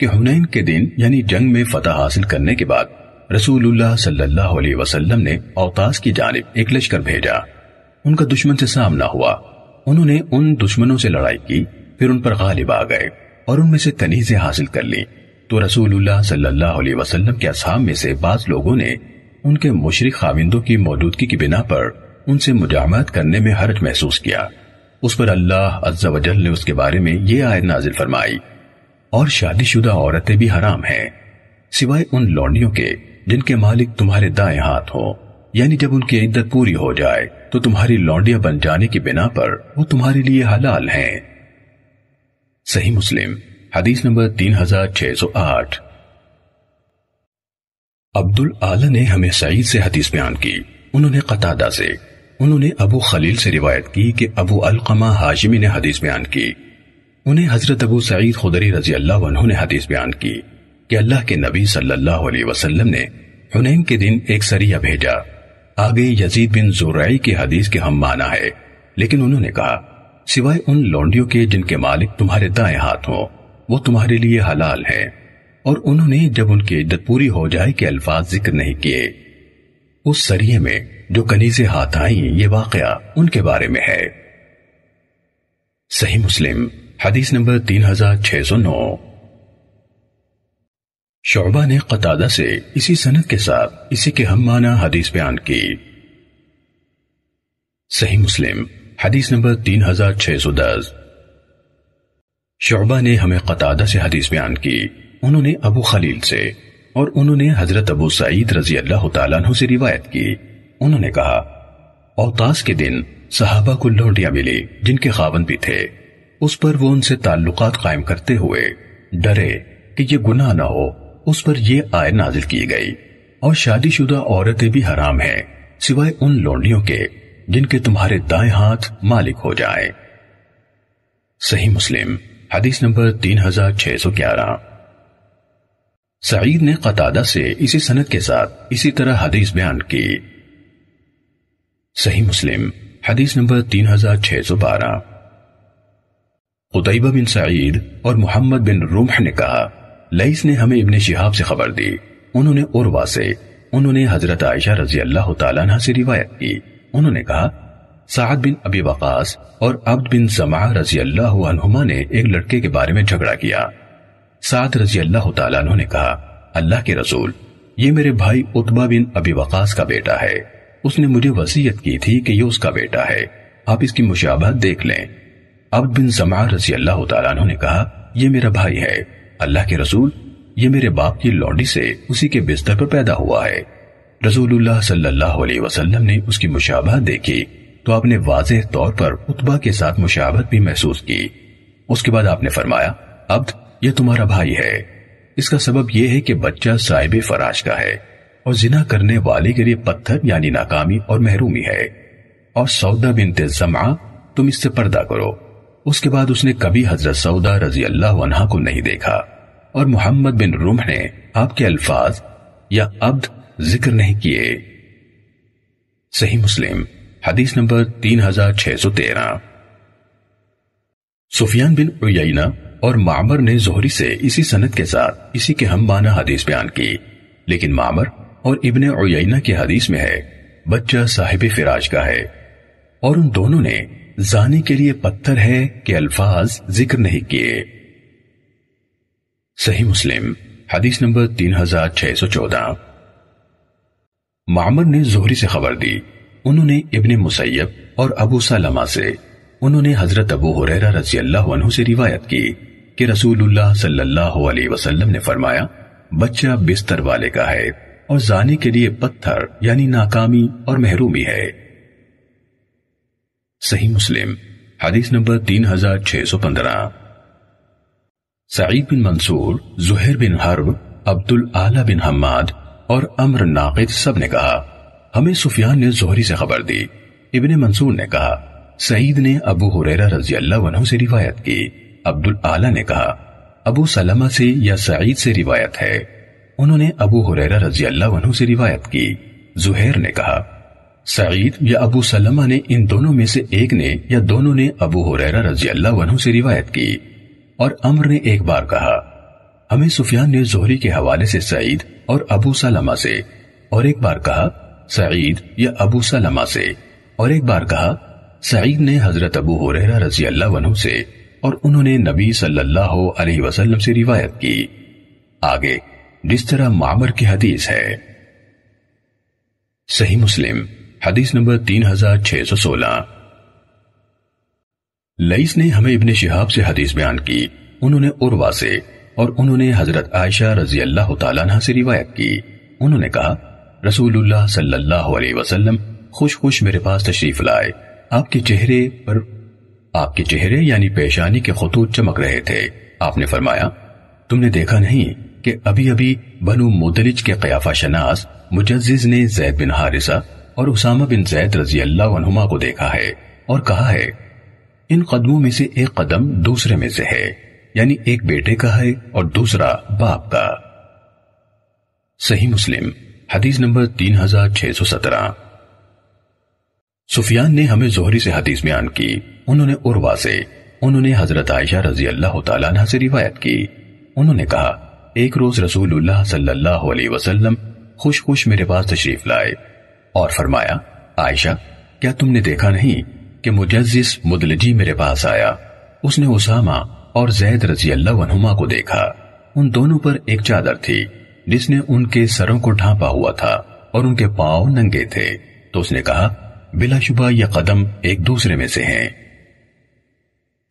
कि हुनैन के दिन यानी जंग में फतह हासिल करने के बाद रसूलुल्लाह सल्लल्लाहु अलैहि वसल्लम ने औतास की जानब एक लश्कर भेजा उनका दुश्मन से सामना हुआ उन्होंने उन दुश्मनों से लड़ाई की फिर उन पर गालिब आ गए और उनमें से कनीजें हासिल कर ली तो रसूलुल्लाह सल्लल्लाहु अलैहि वसल्लम के असहाब में से बाज लोगों ने उनके मुशरक खाविंदों की मौजूदगी की बिना पर उनसे मुजामत करने में हर्ज महसूस किया उस पर अल्लाह अज्जा ने उसके बारे में ये आयत नाजिल फरमाई और शादीशुदा औरतें भी हराम हैं सिवाय उन लौंडियों के जिनके मालिक तुम्हारे दाएं हाथ हो यानी जब उनकी इद्दत पूरी हो जाए तो तुम्हारी लौंडिया बन जाने की बिना पर वो तुम्हारे लिए हलाल हैं सही मुस्लिम हदीस नंबर 3608 अब्दुल आला ने हमें सईद से हदीस बयान की उन्होंने कतादा से उन्होंने अबू खलील से रिवायत की कि अबू अलकमा हाजिमी ने हदीस बयान की उन्हें हजरत अबू सईद खुदरी रजी अल्लाह ने हदीस बयान की कि अल्लाह के नबी सल्लल्लाहु अलैहि वसल्लम ने हुनैन के दिन एक सरिया भेजा आगे यजीद बिन जुरई की हदीस के हम माना है लेकिन उन्होंने कहा सिवाय उन लौंडियों के जिनके मालिक तुम्हारे दाएं हाथ हों वो तुम्हारे लिए हलाल हैं और उन्होंने जब उनकी इज्जत पूरी हो जाए के अल्फाज जिक्र नहीं किए उस सरिये में जो कनीजे हाथ आई ये वाकया उनके बारे में है सही मुस्लिम हदीस नंबर तीन हजार छह सौ नौ शोबा ने कतादा से इसी सनत के साथ इसी के हम माना हदीस बयान की सही मुस्लिम हदीस नंबर तीन हजार छह सौ दस शुबा ने हमें कतादा से हदीस बयान की उन्होंने अबू खलील से और उन्होंने हजरत अबू सईद रजी अल्लाह तु से रिवायत की उन्होंने कहा औतास के दिन सहाबा को लौटियां मिली जिनके खावन भी थे उस पर वो उनसे ताल्लुकात कायम करते हुए डरे कि ये गुनाह ना हो उस पर ये आय नाजिल की गई और शादीशुदा औरतें भी हराम हैं सिवाय उन लौंडियों के जिनके तुम्हारे दाएं हाथ मालिक हो जाए सही मुस्लिम हदीस नंबर तीन हजार छह सौ ग्यारह सईद ने कतादा से इसी सनत के साथ इसी तरह हदीस बयान की सही मुस्लिम हदीस नंबर तीन हजार छह सौ बारह बिन सईद और मोहम्मद बिन रूमह ने कहा लईस ने हमें इब्ने शिहाब से खबर दी उन्होंने उर्वा से उन्होंने हजरत आयशा रजी अल्लाह तला से रिवायत की उन्होंने कहा साद बिन अबी वकास और अब्द बिन जमा रजी अल्लाह ने एक लड़के के बारे में झगड़ा किया साद रजी अल्लाह तु ने कहा अल्लाह के रसूल ये मेरे भाई उतबा बिन अबी वकास का बेटा है उसने मुझे वसीयत की थी कि ये उसका बेटा है आप इसकी मुशाबहत देख लें अब्द बिन जमा रजी अल्लाह तु ने कहा यह मेरा भाई है अल्लाह के रसूल ये मेरे बाप की लौंडी से उसी के बिस्तर पर पैदा हुआ है रसूलुल्लाह सल्लल्लाहु अलैहि वसल्लम ने उसकी मुशाबहत देखी तो आपने वाज तौर पर उतबा के साथ मुशाबहत भी महसूस की उसके बाद आपने फरमाया अब यह तुम्हारा भाई है इसका सबब यह है कि बच्चा साहिब फराज का है और जिना करने वाले के लिए पत्थर यानी नाकामी और महरूमी है और सौदा बिन जमा तुम इससे पर्दा करो उसके बाद उसने कभी हजरत सौदा रजी अल्लाह को नहीं देखा और मोहम्मद बिन रुम ने आपके अल्फाज या अब्द जिक्र नहीं किए सही मुस्लिम हदीस नंबर तीन हजार छह सौ तेरह सुफियान बिन उयना और मामर ने जोहरी से इसी सनत के साथ इसी के हम माना हदीस बयान की लेकिन मामर और इबन उयना की हदीस में है बच्चा साहिब फिराज का है और उन दोनों ने जाने के लिए पत्थर है कि अल्फाज जिक्र नहीं किए सही मुस्लिम हदीस नंबर तीन हजार छह सौ चौदह मामर ने जोहरी से खबर दी उन्होंने इबन मुसैब और अबू सलमा से उन्होंने हजरत अबू हुरैरा रजी अल्लाह अनु से रिवायत की कि रसूलुल्लाह सल्लल्लाहु अलैहि वसल्लम ने फरमाया बच्चा बिस्तर वाले का है और जाने के लिए पत्थर यानी नाकामी और महरूमी है सही मुस्लिम हदीस नंबर 3615 सईद बिन मंसूर जुहैर बिन हर्ब अब्दुल आला बिन हम्माद और अमर नाकिद सब ने कहा हमें सुफियान ने जोहरी से खबर दी इबन मंसूर ने कहा सईद ने अबू हुरेरा रजी अल्लाह से रिवायत की अब्दुल आला ने कहा अबू सलमा से या सईद से रिवायत है उन्होंने अबू हुरेरा रजी अल्लाह से रिवायत की जुहैर ने कहा सईद या अबू सलमा ने इन दोनों में से एक ने या दोनों ने अबू हुरेरा रजी अल्लाह से रिवायत की और अम्र ने एक बार कहा हमें सुफियान ने जोहरी के हवाले से सईद और अबू सलमा से और एक बार कहा सईद या अबू सलमा से और एक बार कहा सईद ने हजरत अबू हुरैरा रजी अल्लाह से और उन्होंने नबी सल्लल्लाहु अलैहि वसल्लम से रिवायत की आगे जिस तरह मामर की हदीस है सही मुस्लिम हदीस नंबर तीन हजार छह सौ सोलह लईस ने हमें इब्ने शिहाब से हदीस बयान की उन्होंने उर्वा से और उन्होंने हजरत आयशा रजी अल्लाह तला से रिवायत की उन्होंने कहा रसूलुल्लाह सल्लल्लाहु अलैहि वसल्लम खुश खुश मेरे पास तशरीफ लाए आपके चेहरे पर आपके चेहरे यानी पेशानी के खतूत चमक रहे थे आपने फरमाया तुमने देखा नहीं कि अभी अभी बनु मुदलिज के कयाफा शनास मुजज्जिज ने जैद बिन हारिसा और उसामा बिन जैद रजी अल्लाह को देखा है और कहा है इन कदमों में से एक कदम दूसरे में से है यानी एक बेटे का है और दूसरा बाप का सही मुस्लिम हदीस नंबर 3617 सुफियान ने हमें जोहरी से हदीस बयान की उन्होंने उर्वा से उन्होंने हजरत आयशा रजी अल्लाह तला से रिवायत की उन्होंने कहा एक रोज रसूलुल्लाह सल्लल्लाहु अलैहि वसल्लम खुश खुश मेरे पास तशरीफ लाए और फरमाया आयशा क्या तुमने देखा नहीं कि मुजजिस मुदलजी मेरे पास आया उसने उसामा और जैद रजी अल्लाहमा को देखा उन दोनों पर एक चादर थी जिसने उनके सरों को ढांपा हुआ था और उनके पांव नंगे थे तो उसने कहा बिलाशुबा यह कदम एक दूसरे में से हैं।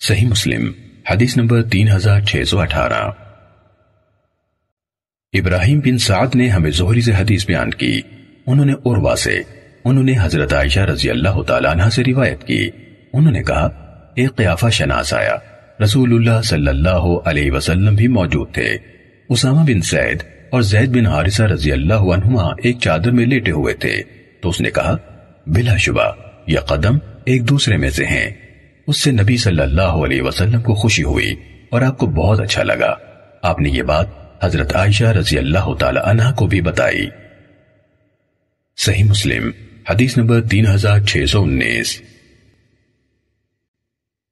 सही मुस्लिम हदीस नंबर 3618 इब्राहिम बिन साद ने हमें जोहरी से हदीस बयान की उन्होंने उर्वा से उन्होंने हजरत आयशा रजी अल्लाह तला से रिवायत की उन्होंने कहा एक क्याफा शनास आया रसूलुल्लाह सल्लल्लाहु अलैहि वसल्लम भी मौजूद थे उसामा बिन सैद और जैद बिन हारिसा रजी अल्लाह एक चादर में लेटे हुए थे तो उसने कहा बिलाशुबा यह कदम एक दूसरे में से हैं उससे नबी सल्लल्लाहु अलैहि वसल्लम को खुशी हुई और आपको बहुत अच्छा लगा आपने ये बात हजरत आयशा रजी अल्लाह तला को भी बताई सही मुस्लिम हदीस नंबर तीन हजार छह सौ उन्नीस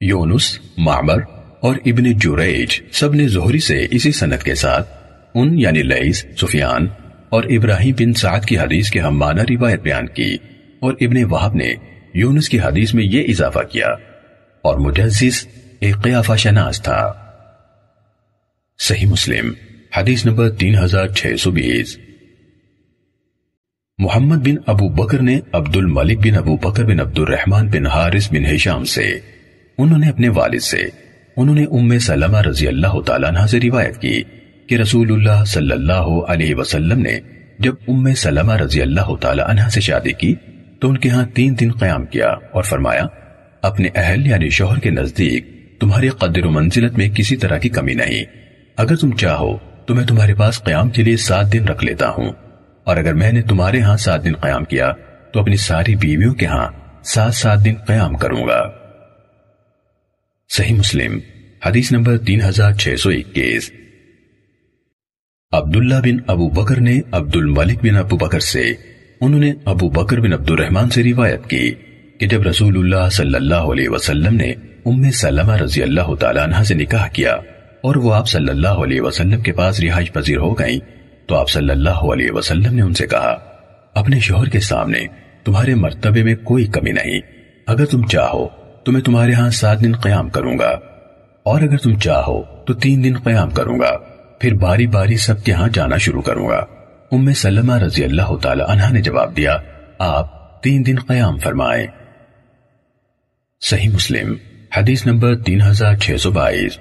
योनुस मामर और इबन जुरैज सब ने जोहरी से इसी सनत के साथ उन यानी लईस सुफियान और इब्राहिम बिन साद की हदीस के हम माना रिवायत बयान की और इबन वहाब ने यूनुस की हदीस में यह इजाफा किया और मुजस्सिस एक कयाफा शनाज था सही मुस्लिम हदीस नंबर तीन हजार छह सौ बीस मोहम्मद बिन अबू बकर ने अब्दुल मलिक बिन अबू बकर बिन अब्दुल रहमान बिन हारिस बिन हिशाम से उन्होंने अपने वालिद से उन्होंने उम्म सलमा रजी अल्लाह तला से रिवायत की कि रसूलुल्लाह सल्लल्लाहु अलैहि वसल्लम ने जब उम्म सलमा रजी अल्लाह तला से शादी की तो उनके यहाँ तीन दिन क्याम किया और फरमाया अपने अहल यानी शोहर के नजदीक तुम्हारी कदर मंजिलत में किसी तरह की कमी नहीं अगर तुम चाहो तो मैं तुम्हारे पास क्याम के लिए सात दिन रख लेता हूँ और अगर मैंने तुम्हारे यहाँ सात दिन क्याम किया तो अपनी सारी बीवियों के यहाँ सात सात दिन क्याम करूंगा सही मुस्लिम हदीस नंबर तीन हजार छह सौ इक्कीस अब्दुल्ला बिन अबू बकर ने अब्दुल मलिक बिन अबू बकर से उन्होंने अबू बकर बिन अब्दुल रहमान से रिवायत की कि जब रसूलुल्लाह सल्लल्लाहु अलैहि वसल्लम ने उम्मे सलमा रजी अल्लाह तला से निकाह किया और वो आप सल्लल्लाहु अलैहि वसल्लम के पास रिहाइश पजीर हो गई तो आप सल्लल्लाहु अलैहि वसल्लम ने उनसे कहा अपने शोहर के सामने तुम्हारे मर्तबे में कोई कमी नहीं अगर तुम चाहो तो मैं तुम्हारे यहां सात दिन क्याम करूंगा और अगर तुम चाहो तो तीन दिन क्याम करूंगा फिर बारी बारी सबके यहां जाना शुरू करूंगा उम्मे सलमा रजी अल्लाह तला ने जवाब दिया आप तीन दिन क्याम फरमाए सही मुस्लिम हदीस नंबर तीन हजार छह सौ बाईस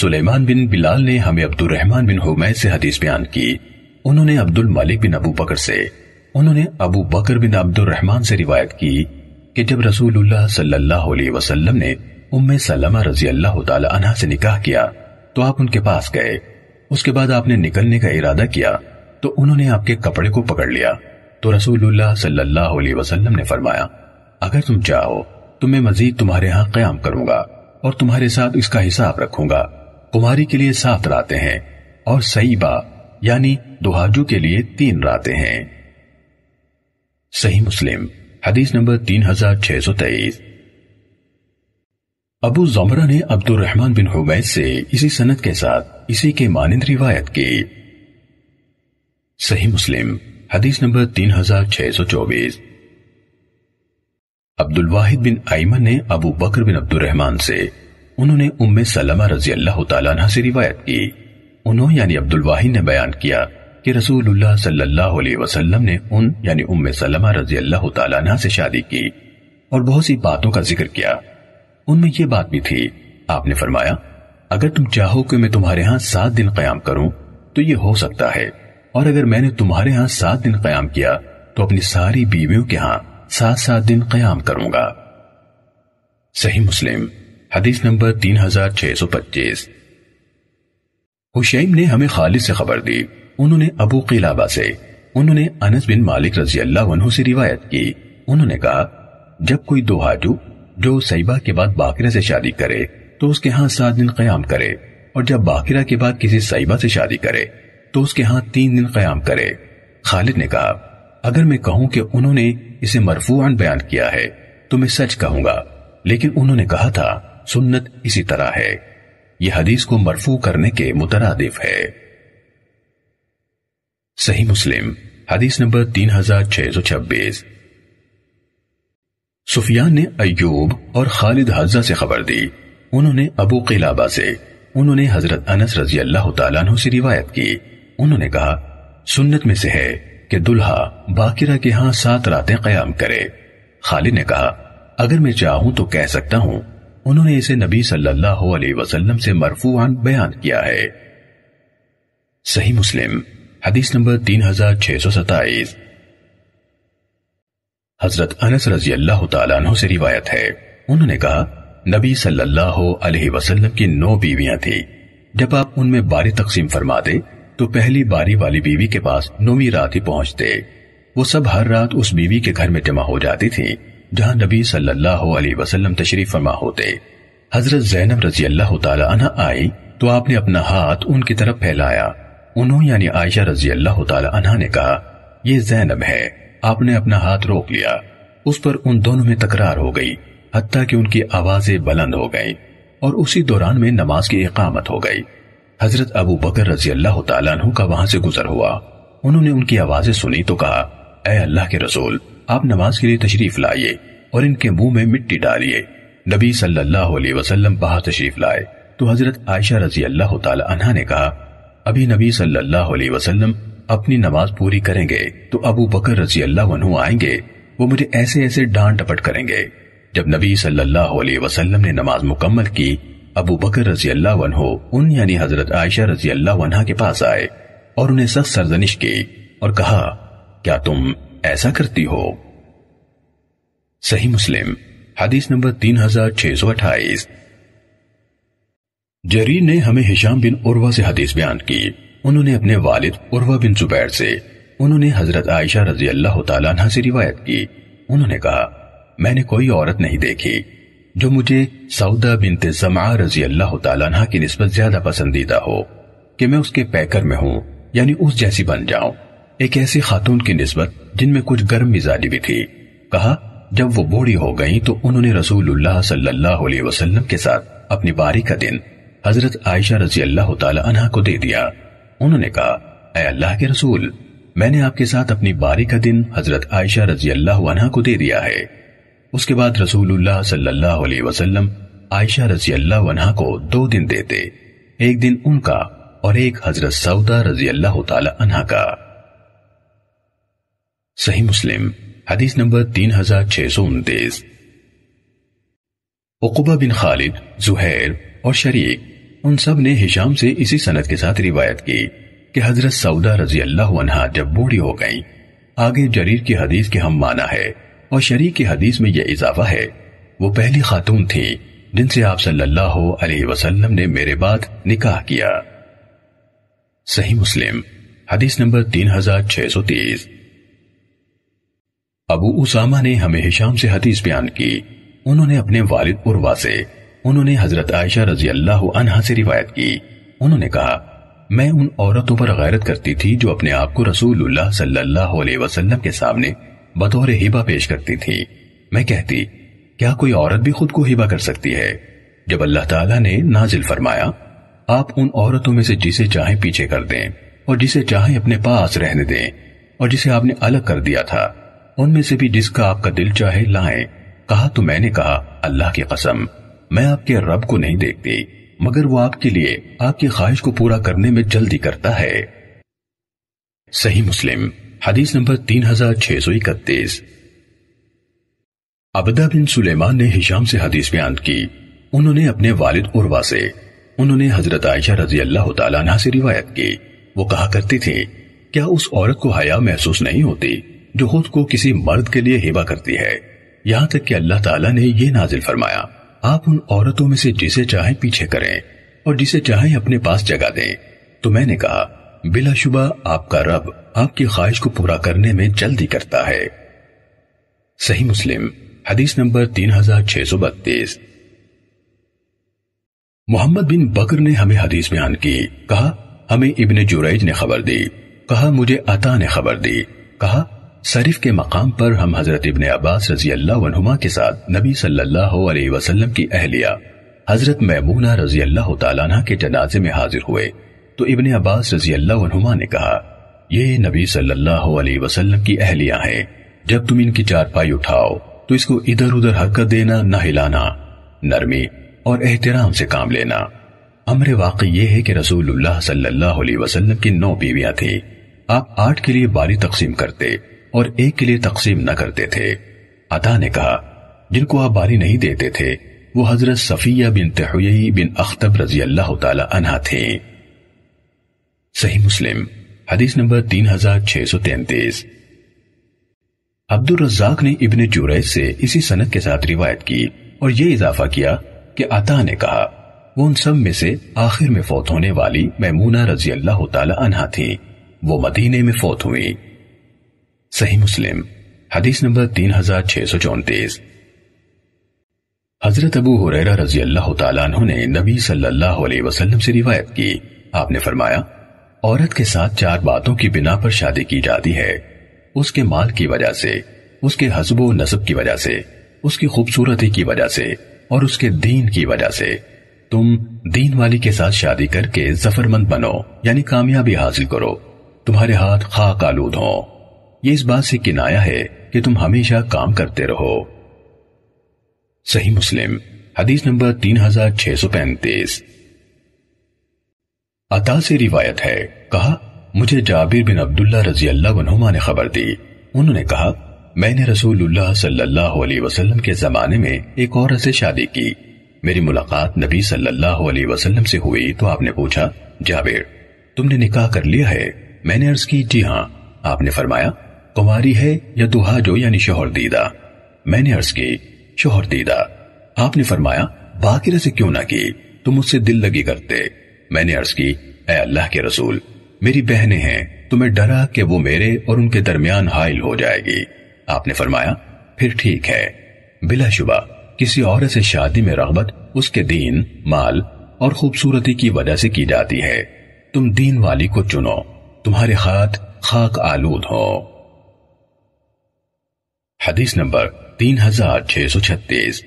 सुलेमान बिन बिलाल ने हमें अब्दुल रहमान बिन हुमैद से हदीस बयान की उन्होंने अब्दुल मलिक बिन अबू बकर से उन्होंने अबू बकर बिन अब्दुल रहमान से रिवायत की कि जब रसूलुल्लाह सल्लल्लाहु अलैहि वसल्लम ने उम्मे सलमा रजी अल्लाह तला से निकाह किया तो आप उनके पास गए उसके बाद आपने निकलने का इरादा किया तो उन्होंने आपके कपड़े को पकड़ लिया तो रसूलुल्लाह सल्लल्लाहु अलैहि वसल्लम ने फरमाया अगर तुम चाहो तो मैं मजीद तुम्हारे यहाँ क्याम करूंगा और तुम्हारे साथ इसका हिसाब रखूंगा कुमारी के लिए सात रातें हैं और सईबा यानी दुहाजू के लिए तीन रातें हैं सही मुस्लिम हदीस नंबर तीन हजार छह सौ तेईस अबू जमरा ने अब्दुल रहमान बिन हुमैद से इसी सनत के साथ इसी के मानंद रिवायत की सही मुस्लिम हदीस नंबर तीन हजार छह सौ चौबीस अब्दुल वाहिद बिन आईमन ने अबू बकर बिन अब्दुल रहमान से उन्होंने उम्मे सलमा रजी अल्लाह तला से रिवायत की उन्होंने यानी अब्दुल वाहिद ने बयान किया कि रसूलुल्लाह सल्लल्लाहु अलैहि वसल्लम ने उन यानी उम्मे सलमा रजी अल्लाह तला से शादी की और बहुत सी बातों का जिक्र किया उनमें यह बात भी थी आपने फरमाया अगर तुम चाहो कि मैं तुम्हारे यहां सात दिन क्याम करूं तो यह हो सकता है और अगर मैंने तुम्हारे यहां सात दिन क्याम किया तो अपनी सारी बीवियों के यहां सात सात दिन क्याम करूंगा सही मुस्लिम हदीस नंबर तीन हजार छह सौ पच्चीस हुशैम ने हमें खालिद से खबर दी उन्होंने अबू किलाबा से उन्होंने अनस बिन मालिक रजी अल्लाह से रिवायत की उन्होंने कहा जब कोई दोहाजू जो सईबा के बाद बाकिरा से शादी करे तो उसके यहाँ सात दिन क्याम करे और जब बाकी के बाद किसी सईबा से शादी करे तो उसके यहाँ तीन दिन क्याम करे खालिद ने कहा अगर मैं कहूं कि उन्होंने इसे मरफूआन बयान किया है तो मैं सच कहूंगा लेकिन उन्होंने कहा था सुन्नत इसी तरह है यह हदीस को मरफू करने के मुतरादिफ है सही मुस्लिम हदीस नंबर तीन हजार छह सौ छब्बीस सुफियान ने अयूब और खालिद हजा से खबर दी उन्होंने अबू किलाबा से उन्होंने हजरत अनस रजी अल्लाह तु से रिवायत की उन्होंने कहा सुन्नत में से है कि दुल्हा बाकिरा के यहाँ सात रातें क्याम करे खालिद ने कहा अगर मैं चाहूं तो कह सकता हूं उन्होंने इसे नबी सल्लल्लाहु अलैहि वसल्लम से मरफूआन बयान किया है सही मुस्लिम हदीस नंबर तीन हजार छह सौ सत्ताईस हजरत अनस रजी अल्लाह तु से रिवायत है उन्होंने कहा नबी सल्लल्लाहु अलैहि वसल्लम की नौ बीवियां थी जब आप उनमें बारी तकसीम फरमा दे तो पहली बारी वाली बीवी के पास नौवीं रात ही पहुंचते वो सब हर रात उस बीवी के घर में जमा हो जाती थी जहां नबी सल्लल्लाहु अलैहि वसल्लम तशरीफ फरमा होते हजरत जैनब रजी अल्लाह तला आई तो आपने अपना हाथ उनकी तरफ फैलाया उन्होंने यानी आयशा रजी अल्लाह तला ने कहा यह जैनब है आपने अपना हाथ रोक लिया उस पर उन दोनों में तकरार हो गई हती कि उनकी आवाजें बुलंद हो गई और उसी दौरान में नमाज की इकामत हो गई हजरत अबू बकर रजी अल्लाह तु का वहां से गुजर हुआ उन्होंने उनकी आवाजें सुनी तो कहा अः अल्लाह के रसूल आप नमाज के लिए तशरीफ लाइए और इनके मुंह में मिट्टी डालिए नबी सल्लल्लाहु अलैहि वसल्लम बाहर तशरीफ लाए तो हजरत आयशा रजी अल्लाह तला ने कहा अभी नबी सल्लल्लाहु अलैहि वसल्लम अपनी नमाज पूरी करेंगे तो अबू बकर रजी अल्लाह आएंगे वो मुझे ऐसे ऐसे डांट टपट करेंगे जब नबी सल्लल्लाहु अलैहि वसल्लम ने नमाज मुकम्मल की अबू बकर रजी अल्लाह उन यानी हजरत आयशा रजी अल्लाह के पास आए और उन्हें सख्त सरजनिश की और कहा क्या तुम ऐसा करती हो सही मुस्लिम हदीस नंबर तीन हजार छह सौ अट्ठाईस जरीर ने हमें हिशाम बिन उर्वा से हदीस बयान की उन्होंने अपने वालिद उर्वा बिन जुबैर से उन्होंने हजरत आयशा रजी अल्लाह तला से रिवायत की उन्होंने कहा मैंने कोई औरत नहीं देखी जो मुझे सऊदा बिन जमा रजी अल्लाह तला की नस्बत ज्यादा पसंदीदा हो कि मैं उसके पैकर में हूँ यानी उस जैसी बन जाऊं एक ऐसी खातून की नस्बत जिनमें कुछ गर्म मिजाजी भी थी कहा जब वो बूढ़ी हो गई तो उन्होंने रसूलुल्लाह सल्लल्लाहु अलैहि वसल्लम के साथ अपनी बारी का दिन हजरत आयशा रजी अल्लाह तला को दे दिया उन्होंने कहा अल्लाह के रसूल मैंने आपके साथ अपनी बारी का दिन हजरत आयशा रजी अल्लाह को दे दिया है उसके बाद रसूलुल्लाह सल्लल्लाहु अलैहि वसल्लम आयशा रजी अल्लाह को दो दिन देते एक दिन उनका और एक हजरत सऊदा रजी अल्लाह तला का सही मुस्लिम हदीस नंबर तीन हजार छह सौ उनतीस उकुबा बिन खालिद जुहैर और शरीक उन सब ने हिशाम से इसी सनद के साथ रिवायत की कि हजरत सऊदा रजी अल्लाह जब बूढ़ी हो गई आगे जरीर की हदीस के हम माना है और शरीक की हदीस में यह इजाफा है वो पहली खातून थी जिनसे आप सल्लल्लाहु अलैहि वसल्लम ने मेरे बाद निकाह किया सही मुस्लिम हदीस नंबर 3630 अबू उसामा ने हमें हिशाम से हदीस बयान की उन्होंने अपने वालिद उर्वा से उन्होंने हजरत आयशा रजी अल्लाह अनहा से रिवायत की उन्होंने कहा मैं उन औरतों पर गैरत करती थी जो अपने आप को रसूलुल्लाह सल्लल्लाहु अलैहि वसल्लम के सामने बतौर हिबा पेश करती थी मैं कहती क्या कोई औरत भी खुद को हिबा कर सकती है जब अल्लाह ताला ने नाजिल फरमाया आप उन औरतों में से जिसे चाहे पीछे कर दें और जिसे चाहे अपने पास रहने दें और जिसे आपने अलग कर दिया था उनमें से भी जिसका आपका दिल चाहे लाए कहा तो मैंने कहा अल्लाह की कसम मैं आपके रब को नहीं देखती मगर वो आपके लिए आपकी ख्वाहिश को पूरा करने में जल्दी करता है सही मुस्लिम हदीस नंबर तीन हजार छह सौ इकतीस अबदा बिन सुलेमान ने हिशाम से हदीस बयान की उन्होंने अपने वालिद उर्वा से उन्होंने हजरत आयशा रजी अल्लाह तला से रिवायत की वो कहा करती थी क्या उस औरत को हया महसूस नहीं होती जो खुद को किसी मर्द के लिए हिबा करती है यहां तक कि अल्लाह ताला ने यह नाजिल फरमाया आप उन औरतों में से जिसे चाहे पीछे करें और जिसे चाहे अपने पास जगा दें तो मैंने कहा बिलाशुबा आपका रब आपकी ख्वाहिश को पूरा करने में जल्दी करता है सही मुस्लिम हदीस नंबर तीन हजार छह सौ बत्तीस मोहम्मद बिन बकर ने हमें हदीस बयान की कहा हमें इब्ने जुरैज ने खबर दी कहा मुझे अता ने खबर दी कहा शरीफ के मकाम पर हम हजरत इबन अब्बास रजी अल्लाह के साथ नबी सल्लल्लाहु अलैहि वसल्लम की अहलिया हजरत मैमूना रजी अल्लाह तला के जनाजे में हाजिर हुए तो इबन अब्बास रजी अल्लाह ने कहा ये नबी सल्लल्लाहु अलैहि वसल्लम की अहलिया है जब तुम इनकी चारपाई उठाओ तो इसको इधर उधर हरकत देना न हिलाना नरमी और एहतराम से काम लेना अमर वाकई ये है कि रसूलुल्लाह सल्लल्लाहु अलैहि वसल्लम की नौ बीवियां थी आप आठ के लिए बारी तकसीम करते और एक के लिए तकसीम न करते थे अता ने कहा जिनको आप बारी नहीं देते थे वो हजरत सफिया बिन तहुई बिन अख्तब रजी अल्लाह तला थे सही मुस्लिम हदीस नंबर तीन हजार छह सौ तैतीस अब्दुल रजाक ने इबन जुरैद से इसी सनत के साथ रिवायत की और ये इजाफा किया कि अता ने कहा वो उन सब में से आखिर में फौत होने वाली मैमूना रजी अल्लाह तला थी वो मदीने में फौत हुई सही मुस्लिम हदीस नंबर तीन हजार छह सौ चौंतीस हजरत अबू हुरैरा रजी अल्लाह तु ने नबी सल्लल्लाहु अलैहि वसल्लम से रिवायत की आपने फरमाया औरत के साथ चार बातों की बिना पर शादी की जाती है उसके माल की वजह से उसके हसबो नसब की वजह से उसकी खूबसूरती की वजह से और उसके दीन की वजह से तुम दीन वाली के साथ शादी करके जफरमंद बनो यानी कामयाबी हासिल करो तुम्हारे हाथ खाक आलूद हों ये इस बात से किनाया है कि तुम हमेशा काम करते रहो सही मुस्लिम हदीस नंबर तीन हजार छह सौ पैंतीस अता से रिवायत है कहा मुझे जाबिर बिन अब्दुल्ला रजी अल्लाह ने खबर दी उन्होंने कहा मैंने रसूलुल्लाह सल्लल्लाहु अलैहि वसल्लम के जमाने में एक औरत से शादी की मेरी मुलाकात नबी सल्लल्लाहु अलैहि वसल्लम से हुई तो आपने पूछा जाबिर तुमने निकाह कर लिया है मैंने अर्ज की जी हाँ आपने फरमाया कुमारी है या दुहाजो यानी शोहर दीदा मैंने अर्ज की शोहर दीदा आपने फरमाया बाकी से क्यों ना की तुम मुझसे दिल लगी करते मैंने अर्ज की अल्लाह के रसूल मेरी बहने हैं तुम्हें डरा कि वो मेरे और उनके दरमियान हाइल हो जाएगी आपने फरमाया फिर ठीक है बिलाशुबा किसी और से शादी में रगबत उसके दीन माल और खूबसूरती की वजह से की जाती है तुम दीन वाली को चुनो तुम्हारे हाथ खाक आलूद हो हदीस नंबर 3636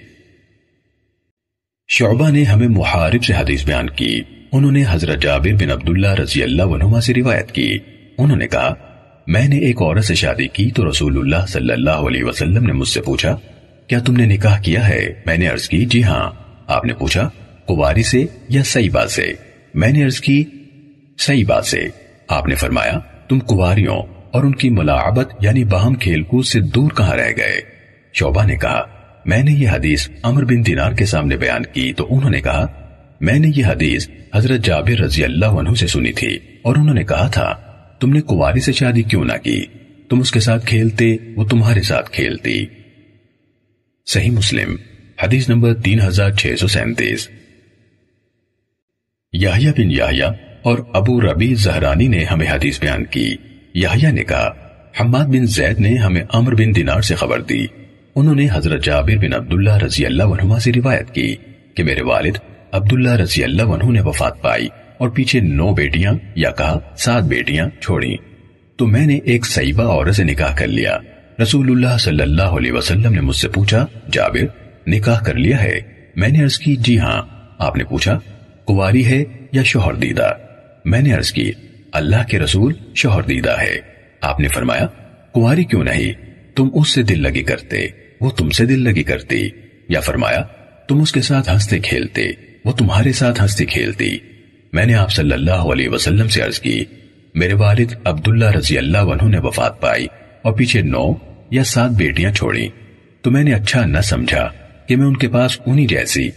शुबा ने हमें मुहारिब से हदीस बयान की उन्होंने हजरत जाबिर बिन अब्दुल्ला रजी अल्लाह से रिवायत की उन्होंने कहा मैंने एक औरत से शादी की तो रसूलुल्लाह सल्लल्लाहु अलैहि वसल्लम ने मुझसे पूछा क्या तुमने निकाह किया है मैंने अर्ज की जी हाँ आपने पूछा कुवारी से या सही बात से मैंने अर्ज की सही बात से आपने फरमाया तुम कुवारियों और उनकी मुलाबत यानी बाहम खेलकूद से दूर कहां रह गए शोभा ने कहा मैंने यह हदीस अमर बिन दिनार के सामने बयान की तो उन्होंने कहा मैंने यह हदीस हजरत जाबिर रजी अल्लाह से सुनी थी और उन्होंने कहा था तुमने कुवारी से शादी क्यों ना की तुम उसके साथ खेलते वो तुम्हारे साथ खेलती सही मुस्लिम हदीस नंबर तीन हजार छह सौ सैंतीस याहिया बिन याहिया और अबू रबी जहरानी ने हमें हदीस बयान की याहिया ने कहा हम्माद बिन जैद ने हमें अमर बिन दिनार से खबर दी उन्होंने हजरत जाबिर बिन अब्दुल्ला रजी अल्लाह से रिवायत की कि मेरे वालिद अब्दुल्ला रजी अल्लाह ने वफात पाई और पीछे नौ बेटियां या कहा सात बेटियां छोड़ी तो मैंने एक सईबा औरत से निकाह कर लिया रसूलुल्लाह सल्लल्लाहु अलैहि वसल्लम ने मुझसे पूछा जाबिर निकाह कर लिया है मैंने अर्ज की जी हाँ आपने पूछा कुवारी है या शोहर दीदा मैंने अर्ज की अल्लाह के रसूल शोहर दीदा है आपने फरमाया कुआरी क्यों नहीं तुम उससे दिल लगी करते वो तुमसे दिल लगी करती या फरमाया तुम उसके साथ हंसते खेलते वो तुम्हारे साथ हंसती खेलती मैंने आप सल्लल्लाहु अलैहि वसल्लम से अर्ज की मेरे वालिद अब्दुल्ला रजी अल्लाह वनु ने वफात पाई और पीछे नौ या सात बेटियां छोड़ी तो मैंने अच्छा न समझा कि मैं उनके पास उन्हीं जैसी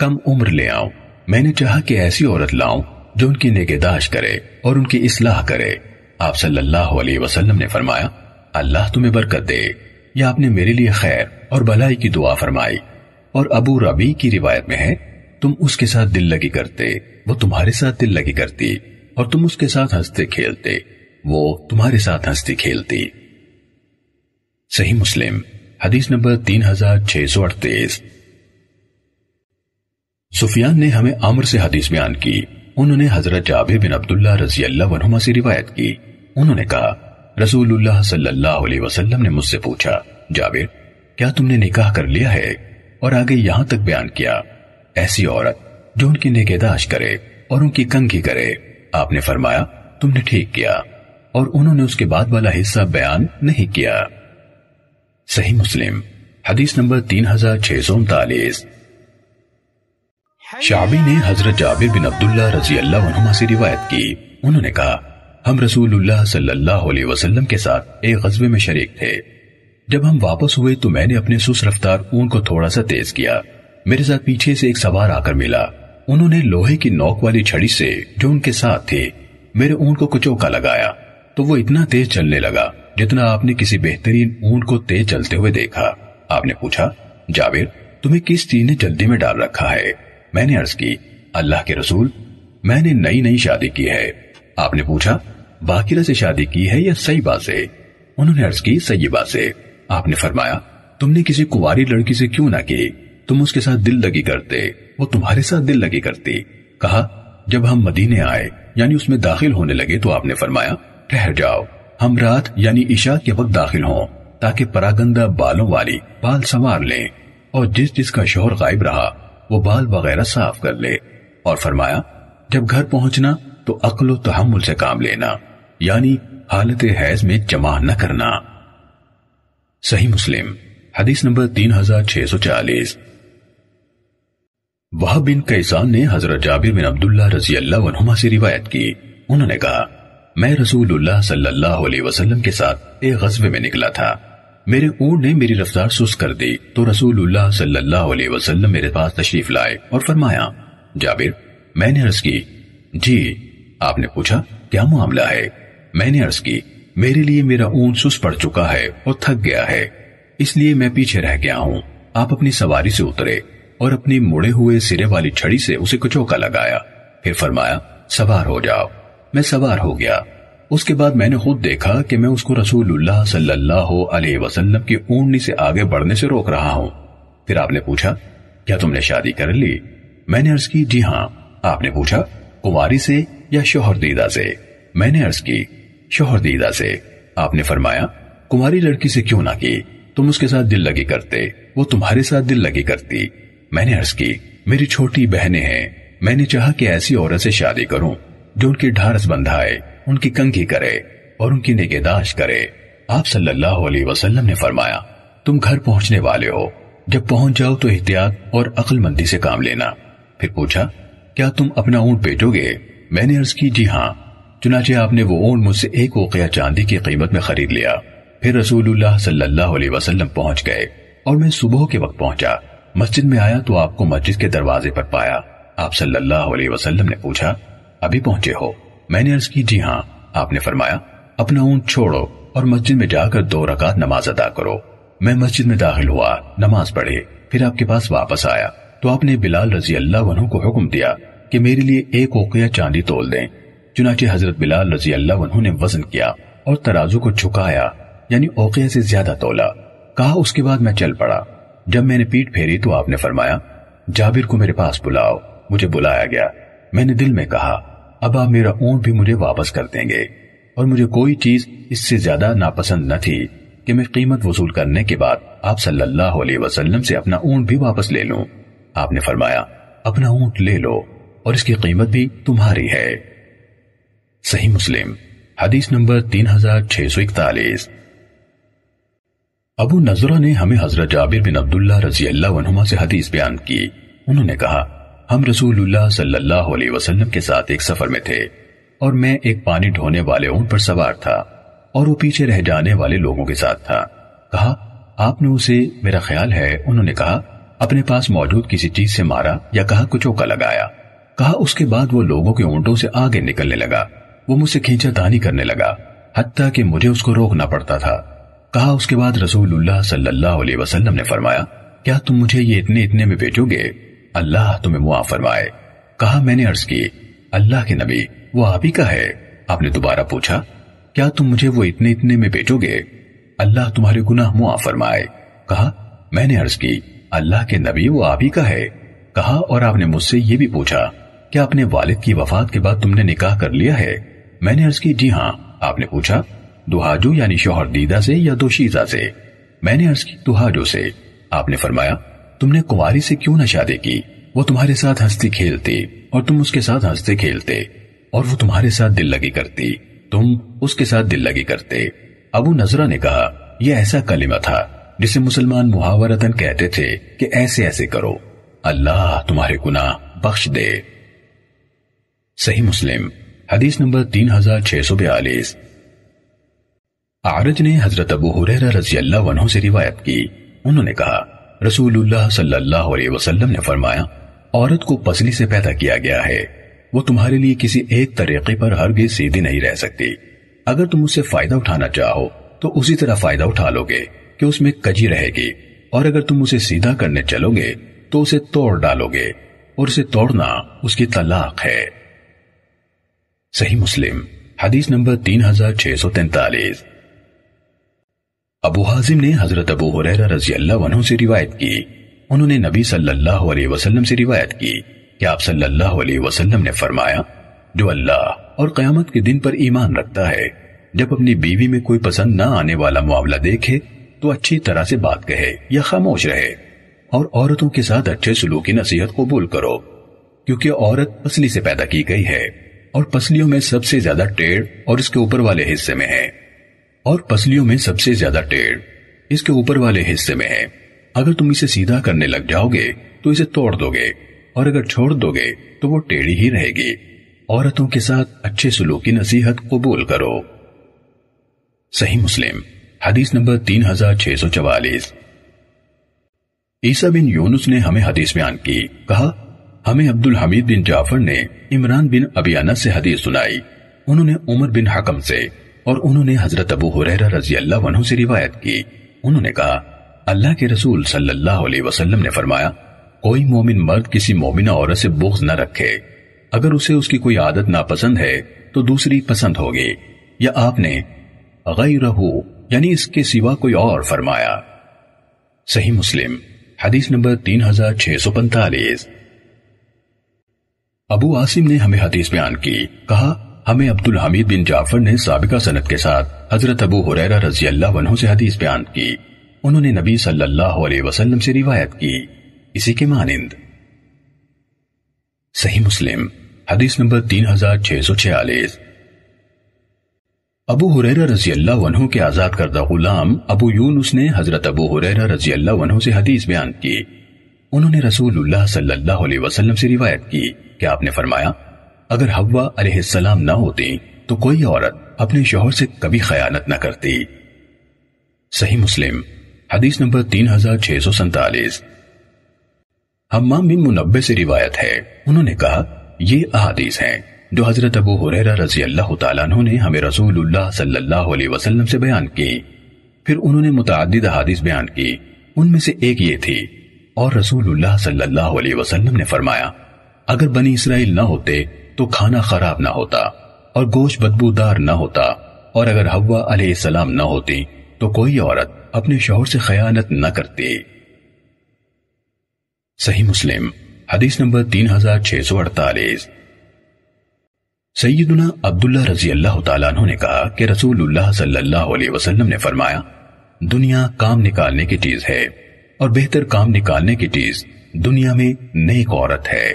कम उम्र ले आऊं मैंने चाहा कि ऐसी औरत लाऊं जो उनकी निगहदाश करे और उनकी इसलाह करे आप सल्लल्लाहु अलैहि वसल्लम ने फरमाया अल्लाह तुम्हें बरकत दे या आपने मेरे लिए खैर और भलाई की दुआ फरमाई और अबू रबी की रिवायत में है तुम उसके साथ दिल लगी करते वो तुम्हारे साथ दिल लगी करती और तुम उसके साथ हंसते खेलते वो तुम्हारे साथ हंसती खेलती सही मुस्लिम हदीस नंबर तीन हजार छह सौ अड़तीस सुफियान ने हमें आमर से हदीस बयान की उन्होंने हजरत जाबिर बिन अब्दुल्ला रजी अल्लाह से रिवायत की उन्होंने कहा रसूलुल्लाह सल्लल्लाहु अलैहि वसल्लम ने मुझसे पूछा जाबिर क्या तुमने निकाह कर लिया है और आगे यहां तक बयान किया ऐसी औरत जो उनकी निगहदाश करे और उनकी कंघी करे आपने फरमाया तुमने ठीक किया और उन्होंने उसके बाद वाला हिस्सा बयान नहीं किया सही मुस्लिम हदीस नंबर तीन हजार छह सौ उनतालीस शाबी ने हजरत जाबिर बिन अब्दुल्ला रजी अल्लाह से रिवायत की उन्होंने कहा हम रसूलुल्लाह सल्लल्लाहु अलैहि वसल्लम के साथ एक गजबे में शरीक थे जब हम वापस हुए तो मैंने अपने सुस रफ्तार ऊन को थोड़ा सा तेज किया मेरे साथ पीछे से एक सवार आकर मिला उन्होंने लोहे की नोक वाली छड़ी से जो उनके साथ थी मेरे ऊन को कुचोका लगाया तो वो इतना तेज चलने लगा जितना आपने किसी बेहतरीन ऊन को तेज चलते हुए देखा आपने पूछा जाविर तुम्हें किस चीज ने जल्दी में डाल रखा है मैंने अर्ज की अल्लाह के रसूल मैंने नई नई शादी की है आपने पूछा बाकिरा से शादी की है या सही बात से उन्होंने अर्ज की बात से आपने फरमाया तुमने किसी कुवारी लड़की से क्यों ना की तुम उसके साथ दिल लगी करते वो तुम्हारे साथ दिल लगी करती कहा जब हम मदीने आए यानी उसमें दाखिल होने लगे तो आपने फरमाया ठहर जाओ हम रात यानी ईशा के वक्त दाखिल हों ताकि परागंदा बालों वाली बाल संवार लें और जिस जिसका शोहर गायब रहा वो बाल वगैरह साफ कर ले और फरमाया जब घर पहुंचना तो अकलो तहमुल से काम लेना यानी हालत हैज में जमा न करना सही मुस्लिम हदीस नंबर तीन हजार छह सौ चालीस वह बिन कैसान ने हजरत जाबिर बिन अब्दुल्ला रजी अल्लाह से रिवायत की उन्होंने कहा मैं रसूलुल्लाह सल्लल्लाहु अलैहि वसल्लम के साथ एक गजबे में निकला था मेरे ऊँट ने मेरी रफ्तार सुस्त कर दी तो रसूलुल्लाह सल्लल्लाहु अलैहि वसल्लम मेरे पास तशरीफ लाए और फरमाया जाबिर मैंने अर्ज की जी आपने पूछा क्या मामला है मैंने अर्ज की मेरे लिए मेरा ऊन सुस्त पड़ चुका है और थक गया है इसलिए मैं पीछे रह गया हूँ आप अपनी सवारी से उतरे और अपने मुड़े हुए सिरे वाली छड़ी से उसे कुचोका लगाया फिर फरमाया सवार हो जाओ मैं सवार हो गया उसके बाद मैंने खुद देखा कि मैं उसको रसूलुल्लाह सल्लल्लाहु अलैहि वसल्लम की ऊँडनी से आगे बढ़ने से रोक रहा हूँ फिर आपने पूछा क्या तुमने शादी कर ली मैंने अर्ज की जी हाँ आपने पूछा कुमारी से या शोहरदीदा से मैंने अर्ज की शोहरदीदा से आपने फरमाया कुमारी लड़की से क्यों ना की तुम उसके साथ दिल लगी करते वो तुम्हारे साथ दिल लगी करती मैंने अर्ज की मेरी छोटी बहनें हैं मैंने चाहा कि ऐसी औरत से शादी करूं जो उनकी ढारस बंधाए उनकी कंघी करे और उनकी निगेदाश करे आप सल्लल्लाहु अलैहि वसल्लम ने फरमाया तुम घर पहुंचने वाले हो जब पहुंच जाओ तो एहतियात और अकलमंदी से काम लेना फिर पूछा क्या तुम अपना ऊंट बेचोगे मैंने अर्ज की जी हाँ चुनाचे आपने वो ऊंट मुझसे एक ओकिया चांदी की कीमत में खरीद लिया फिर रसूलुल्लाह सल्लल्लाहु अलैहि वसल्लम पहुंच गए और मैं सुबह के वक्त पहुंचा मस्जिद में आया तो आपको मस्जिद के दरवाजे पर पाया आप सल्लल्लाहु अलैहि वसल्लम ने पूछा अभी पहुंचे हो मैंने अर्ज की जी हाँ आपने फरमाया अपना ऊंट छोड़ो और मस्जिद में जाकर दो रकात नमाज अदा करो मैं मस्जिद में दाखिल हुआ नमाज पढ़े फिर आपके पास वापस आया तो आपने बिलाल रजी अल्लाह को हुक्म दिया कि मेरे लिए एक ओकिया चांदी तोल दें चुनाचे हजरत बिलाल रजी अल्लाह ने वजन किया और तराजू को झुकाया यानी ओकिया से ज्यादा तोला कहा उसके बाद मैं चल पड़ा जब मैंने पीठ फेरी तो आपने फरमाया जाबिर को मेरे पास बुलाओ मुझे बुलाया गया मैंने दिल में कहा अब आप मेरा ऊंट भी मुझे वापस कर देंगे और मुझे कोई चीज इससे ज्यादा नापसंद न थी कि मैं कीमत वसूल करने के बाद आप सल्लल्लाहु अलैहि वसल्लम से अपना ऊंट भी वापस ले लूं आपने फरमाया अपना ऊंट ले लो और इसकी कीमत भी तुम्हारी है सही मुस्लिम हदीस नंबर तीन हजार छह सौ इकतालीस अबू नजरा ने हमें हजरत जाबिर बिन अब्दुल्ला रजी अल्लाह से हदीस बयान की उन्होंने कहा हम रसूलुल्लाह सल्लल्लाहु अलैहि वसल्लम के साथ एक सफर में थे और मैं एक पानी ढोने वाले ऊंट पर सवार था और वो पीछे रह जाने वाले लोगों के साथ था कहा आपने उसे मेरा ख्याल है उन्होंने कहा अपने पास मौजूद किसी चीज से मारा या कहा कुछ ओका लगाया कहा उसके बाद वो लोगों के ऊंटों से आगे निकलने लगा वो मुझसे खींचा तानी करने लगा हत्या कि मुझे उसको रोकना पड़ता था कहा उसके बाद रसूलुल्लाह सल्लल्लाहु अलैहि वसल्लम ने फरमाया क्या तुम मुझे ये इतने इतने में बेचोगे अल्लाह तुम्हें मुआफ फरमाए कहा मैंने अर्ज की अल्लाह के नबी वो आप ही का है आपने दोबारा पूछा क्या तुम मुझे वो इतने इतने में बेचोगे अल्लाह तुम्हारे गुनाह मुआ फरमाए कहा मैंने अर्ज की अल्लाह के नबी वो आप ही का है कहा और आपने मुझसे ये भी पूछा क्या अपने वालिद की वफात के बाद तुमने निकाह कर लिया है मैंने अर्ज की जी हाँ आपने पूछा दुहाजो यानी शोहर दीदा से या दोशीजा से मैंने अर्ज की दुहाजो से आपने फरमाया तुमने कुमारी से क्यों न शादी की वो तुम्हारे साथ हंसती खेलती और तुम उसके साथ हंसते खेलते और वो तुम्हारे साथ दिल लगी करती तुम उसके साथ दिल लगी करते अबू नजरा ने कहा यह ऐसा कलिमा था जिसे मुसलमान मुहावरतन कहते थे कि ऐसे ऐसे करो अल्लाह तुम्हारे गुना बख्श दे सही मुस्लिम हदीस नंबर तीन हजार छह सौ बयालीस आरज ने हजरत अबू हुरैरा रजी अल्लाह से रिवायत की उन्होंने कहा रसूलुल्लाह सल्लल्लाहु अलैहि वसल्लम ने फरमाया औरत को पसली से पैदा किया गया है वो तुम्हारे लिए किसी एक तरीके पर हर गे सीधी नहीं रह सकती अगर तुम उससे फायदा उठाना चाहो तो उसी तरह फायदा उठा लोगे कि उसमें कजी रहेगी और अगर तुम उसे सीधा करने चलोगे तो उसे तोड़ डालोगे और उसे तोड़ना उसकी तलाक है सही मुस्लिम हदीस नंबर तीन हजार छह सौ तैतालीस अबू हाजिम ने हजरत अबू हुरैरा रजी अल्लाह से रिवायत की उन्होंने नबी सल्लल्लाहु अलैहि वसल्लम से रिवायत की कि आप सल्लल्लाहु अलैहि वसल्लम ने फरमाया जो अल्लाह और कयामत के दिन पर ईमान रखता है जब अपनी बीवी में कोई पसंद ना आने वाला मामला देखे तो अच्छी तरह से बात कहे या खामोश रहे और औरतों के साथ अच्छे सलूक की नसीहत कबूल करो क्योंकि औरत पसली से पैदा की गई है और पसलियों में सबसे ज्यादा टेढ़ और इसके ऊपर वाले हिस्से में है और पसलियों में सबसे ज्यादा टेढ़ इसके ऊपर वाले हिस्से में है अगर तुम इसे सीधा करने लग जाओगे तो इसे तोड़ दोगे और अगर छोड़ दोगे तो वो टेढ़ी ही रहेगी औरतों के साथ अच्छे सुलू की नसीहत कबूल करो सही मुस्लिम हदीस नंबर तीन हजार छह सौ चवालीस ईसा बिन यूनुस ने हमें हदीस बयान की कहा हमें अब्दुल हमीद बिन जाफर ने इमरान बिन अबियाना से हदीस सुनाई उन्होंने उमर बिन हकम से और उन्होंने हजरत अबू हुरैरा रजी अल्लाह से रिवायत की उन्होंने कहा अल्लाह के रसूल सल्लल्लाहु अलैहि वसल्लम ने फरमाया कोई मोमिन मर्द किसी मोमिना औरत से बुग्ज न रखे अगर उसे उसकी कोई आदत नापसंद है तो दूसरी पसंद होगी या आपने गैरहू यानी इसके सिवा कोई और फरमाया सही मुस्लिम हदीस नंबर तीन हजार छह सौ पैंतालीस अबू आसिम ने हमें हदीस बयान की कहा हमें अब्दुल हमीद बिन जाफर ने सबका सनत के साथ हजरत अबू हुरैरा रजी अल्लाह से हदीस बयान की उन्होंने नबी सल्लल्लाहु अलैहि वसल्लम से रिवायत की इसी के मानिंद सही मुस्लिम हदीस नंबर तीन हजार छह सौ छियालीस अबू हुरैरा रजी अल्लाह के आजाद करदा गुलाम अबू यूनुस ने हजरत अबू हुरैरा रजी अल्लाह से हदीस बयान की उन्होंने रसूलुल्लाह सल्लल्लाहु अलैहि वसल्लम से रिवायत की कि आपने फरमाया अगर हवा अलैहिस्सलाम ना होती तो कोई औरत अपने शोहर से कभी खयानत ना करती सही मुस्लिम हदीस नंबर तीन हजार छह सौ सैतालीस हम्माम बिन मुनबे से रिवायत है उन्होंने कहा ये अहादीस हैं जो हजरत अबू हुरैरा रजी अल्लाह तु ने हमें रसूलुल्लाह सल्लल्लाहु अलैहि वसल्लम से बयान की फिर उन्होंने मुतअद्दिद अहादीस बयान की उनमें से एक ये थी और रसूलुल्लाह सल्लल्लाहु अलैहि वसल्लम ने फरमाया अगर बनी इसराइल न होते तो खाना खराब ना होता और गोश्त बदबूदार ना होता और अगर हवा अलैहिस्सलाम ना होती तो कोई औरत अपने शोहर से खयानत न करती सही मुस्लिम हदीस नंबर तीन हजार छह सौ अड़तालीस सईदना अब्दुल्ला रजी अल्लाह तु ने कहा कि रसूलुल्लाह सल्लल्लाहु अलैहि वसल्लम ने फरमाया दुनिया काम निकालने की चीज है और बेहतर काम निकालने की चीज दुनिया में नेक औरत है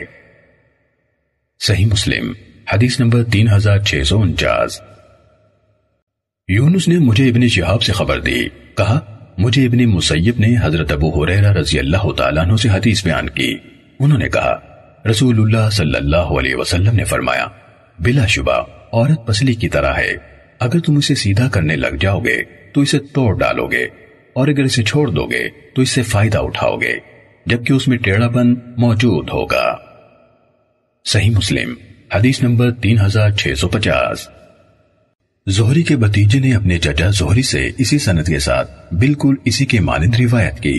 सही मुस्लिम हदीस नंबर तीन हजार छह सौ उनचास यूनुस ने मुझे इबन शिहाब से खबर दी कहा मुझे इबन मुसैब ने हजरत अबू हुरैरा रजी अल्लाह तु से हदीस बयान की उन्होंने कहा रसूलुल्लाह सल्लल्लाहु अलैहि वसल्लम ने फरमाया बिलाशुबा औरत पसली की तरह है अगर तुम इसे सीधा करने लग जाओगे तो इसे तोड़ डालोगे और अगर इसे छोड़ दोगे तो इससे फायदा उठाओगे जबकि उसमें टेढ़ापन मौजूद होगा सही मुस्लिम हदीस नंबर 3650 जोहरी के भतीजे ने अपने चचा जोहरी से इसी सनत के साथ बिल्कुल इसी के मानद रिवायत की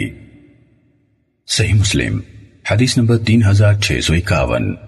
सही मुस्लिम हदीस नंबर तीन हजार छह सौ इक्यावन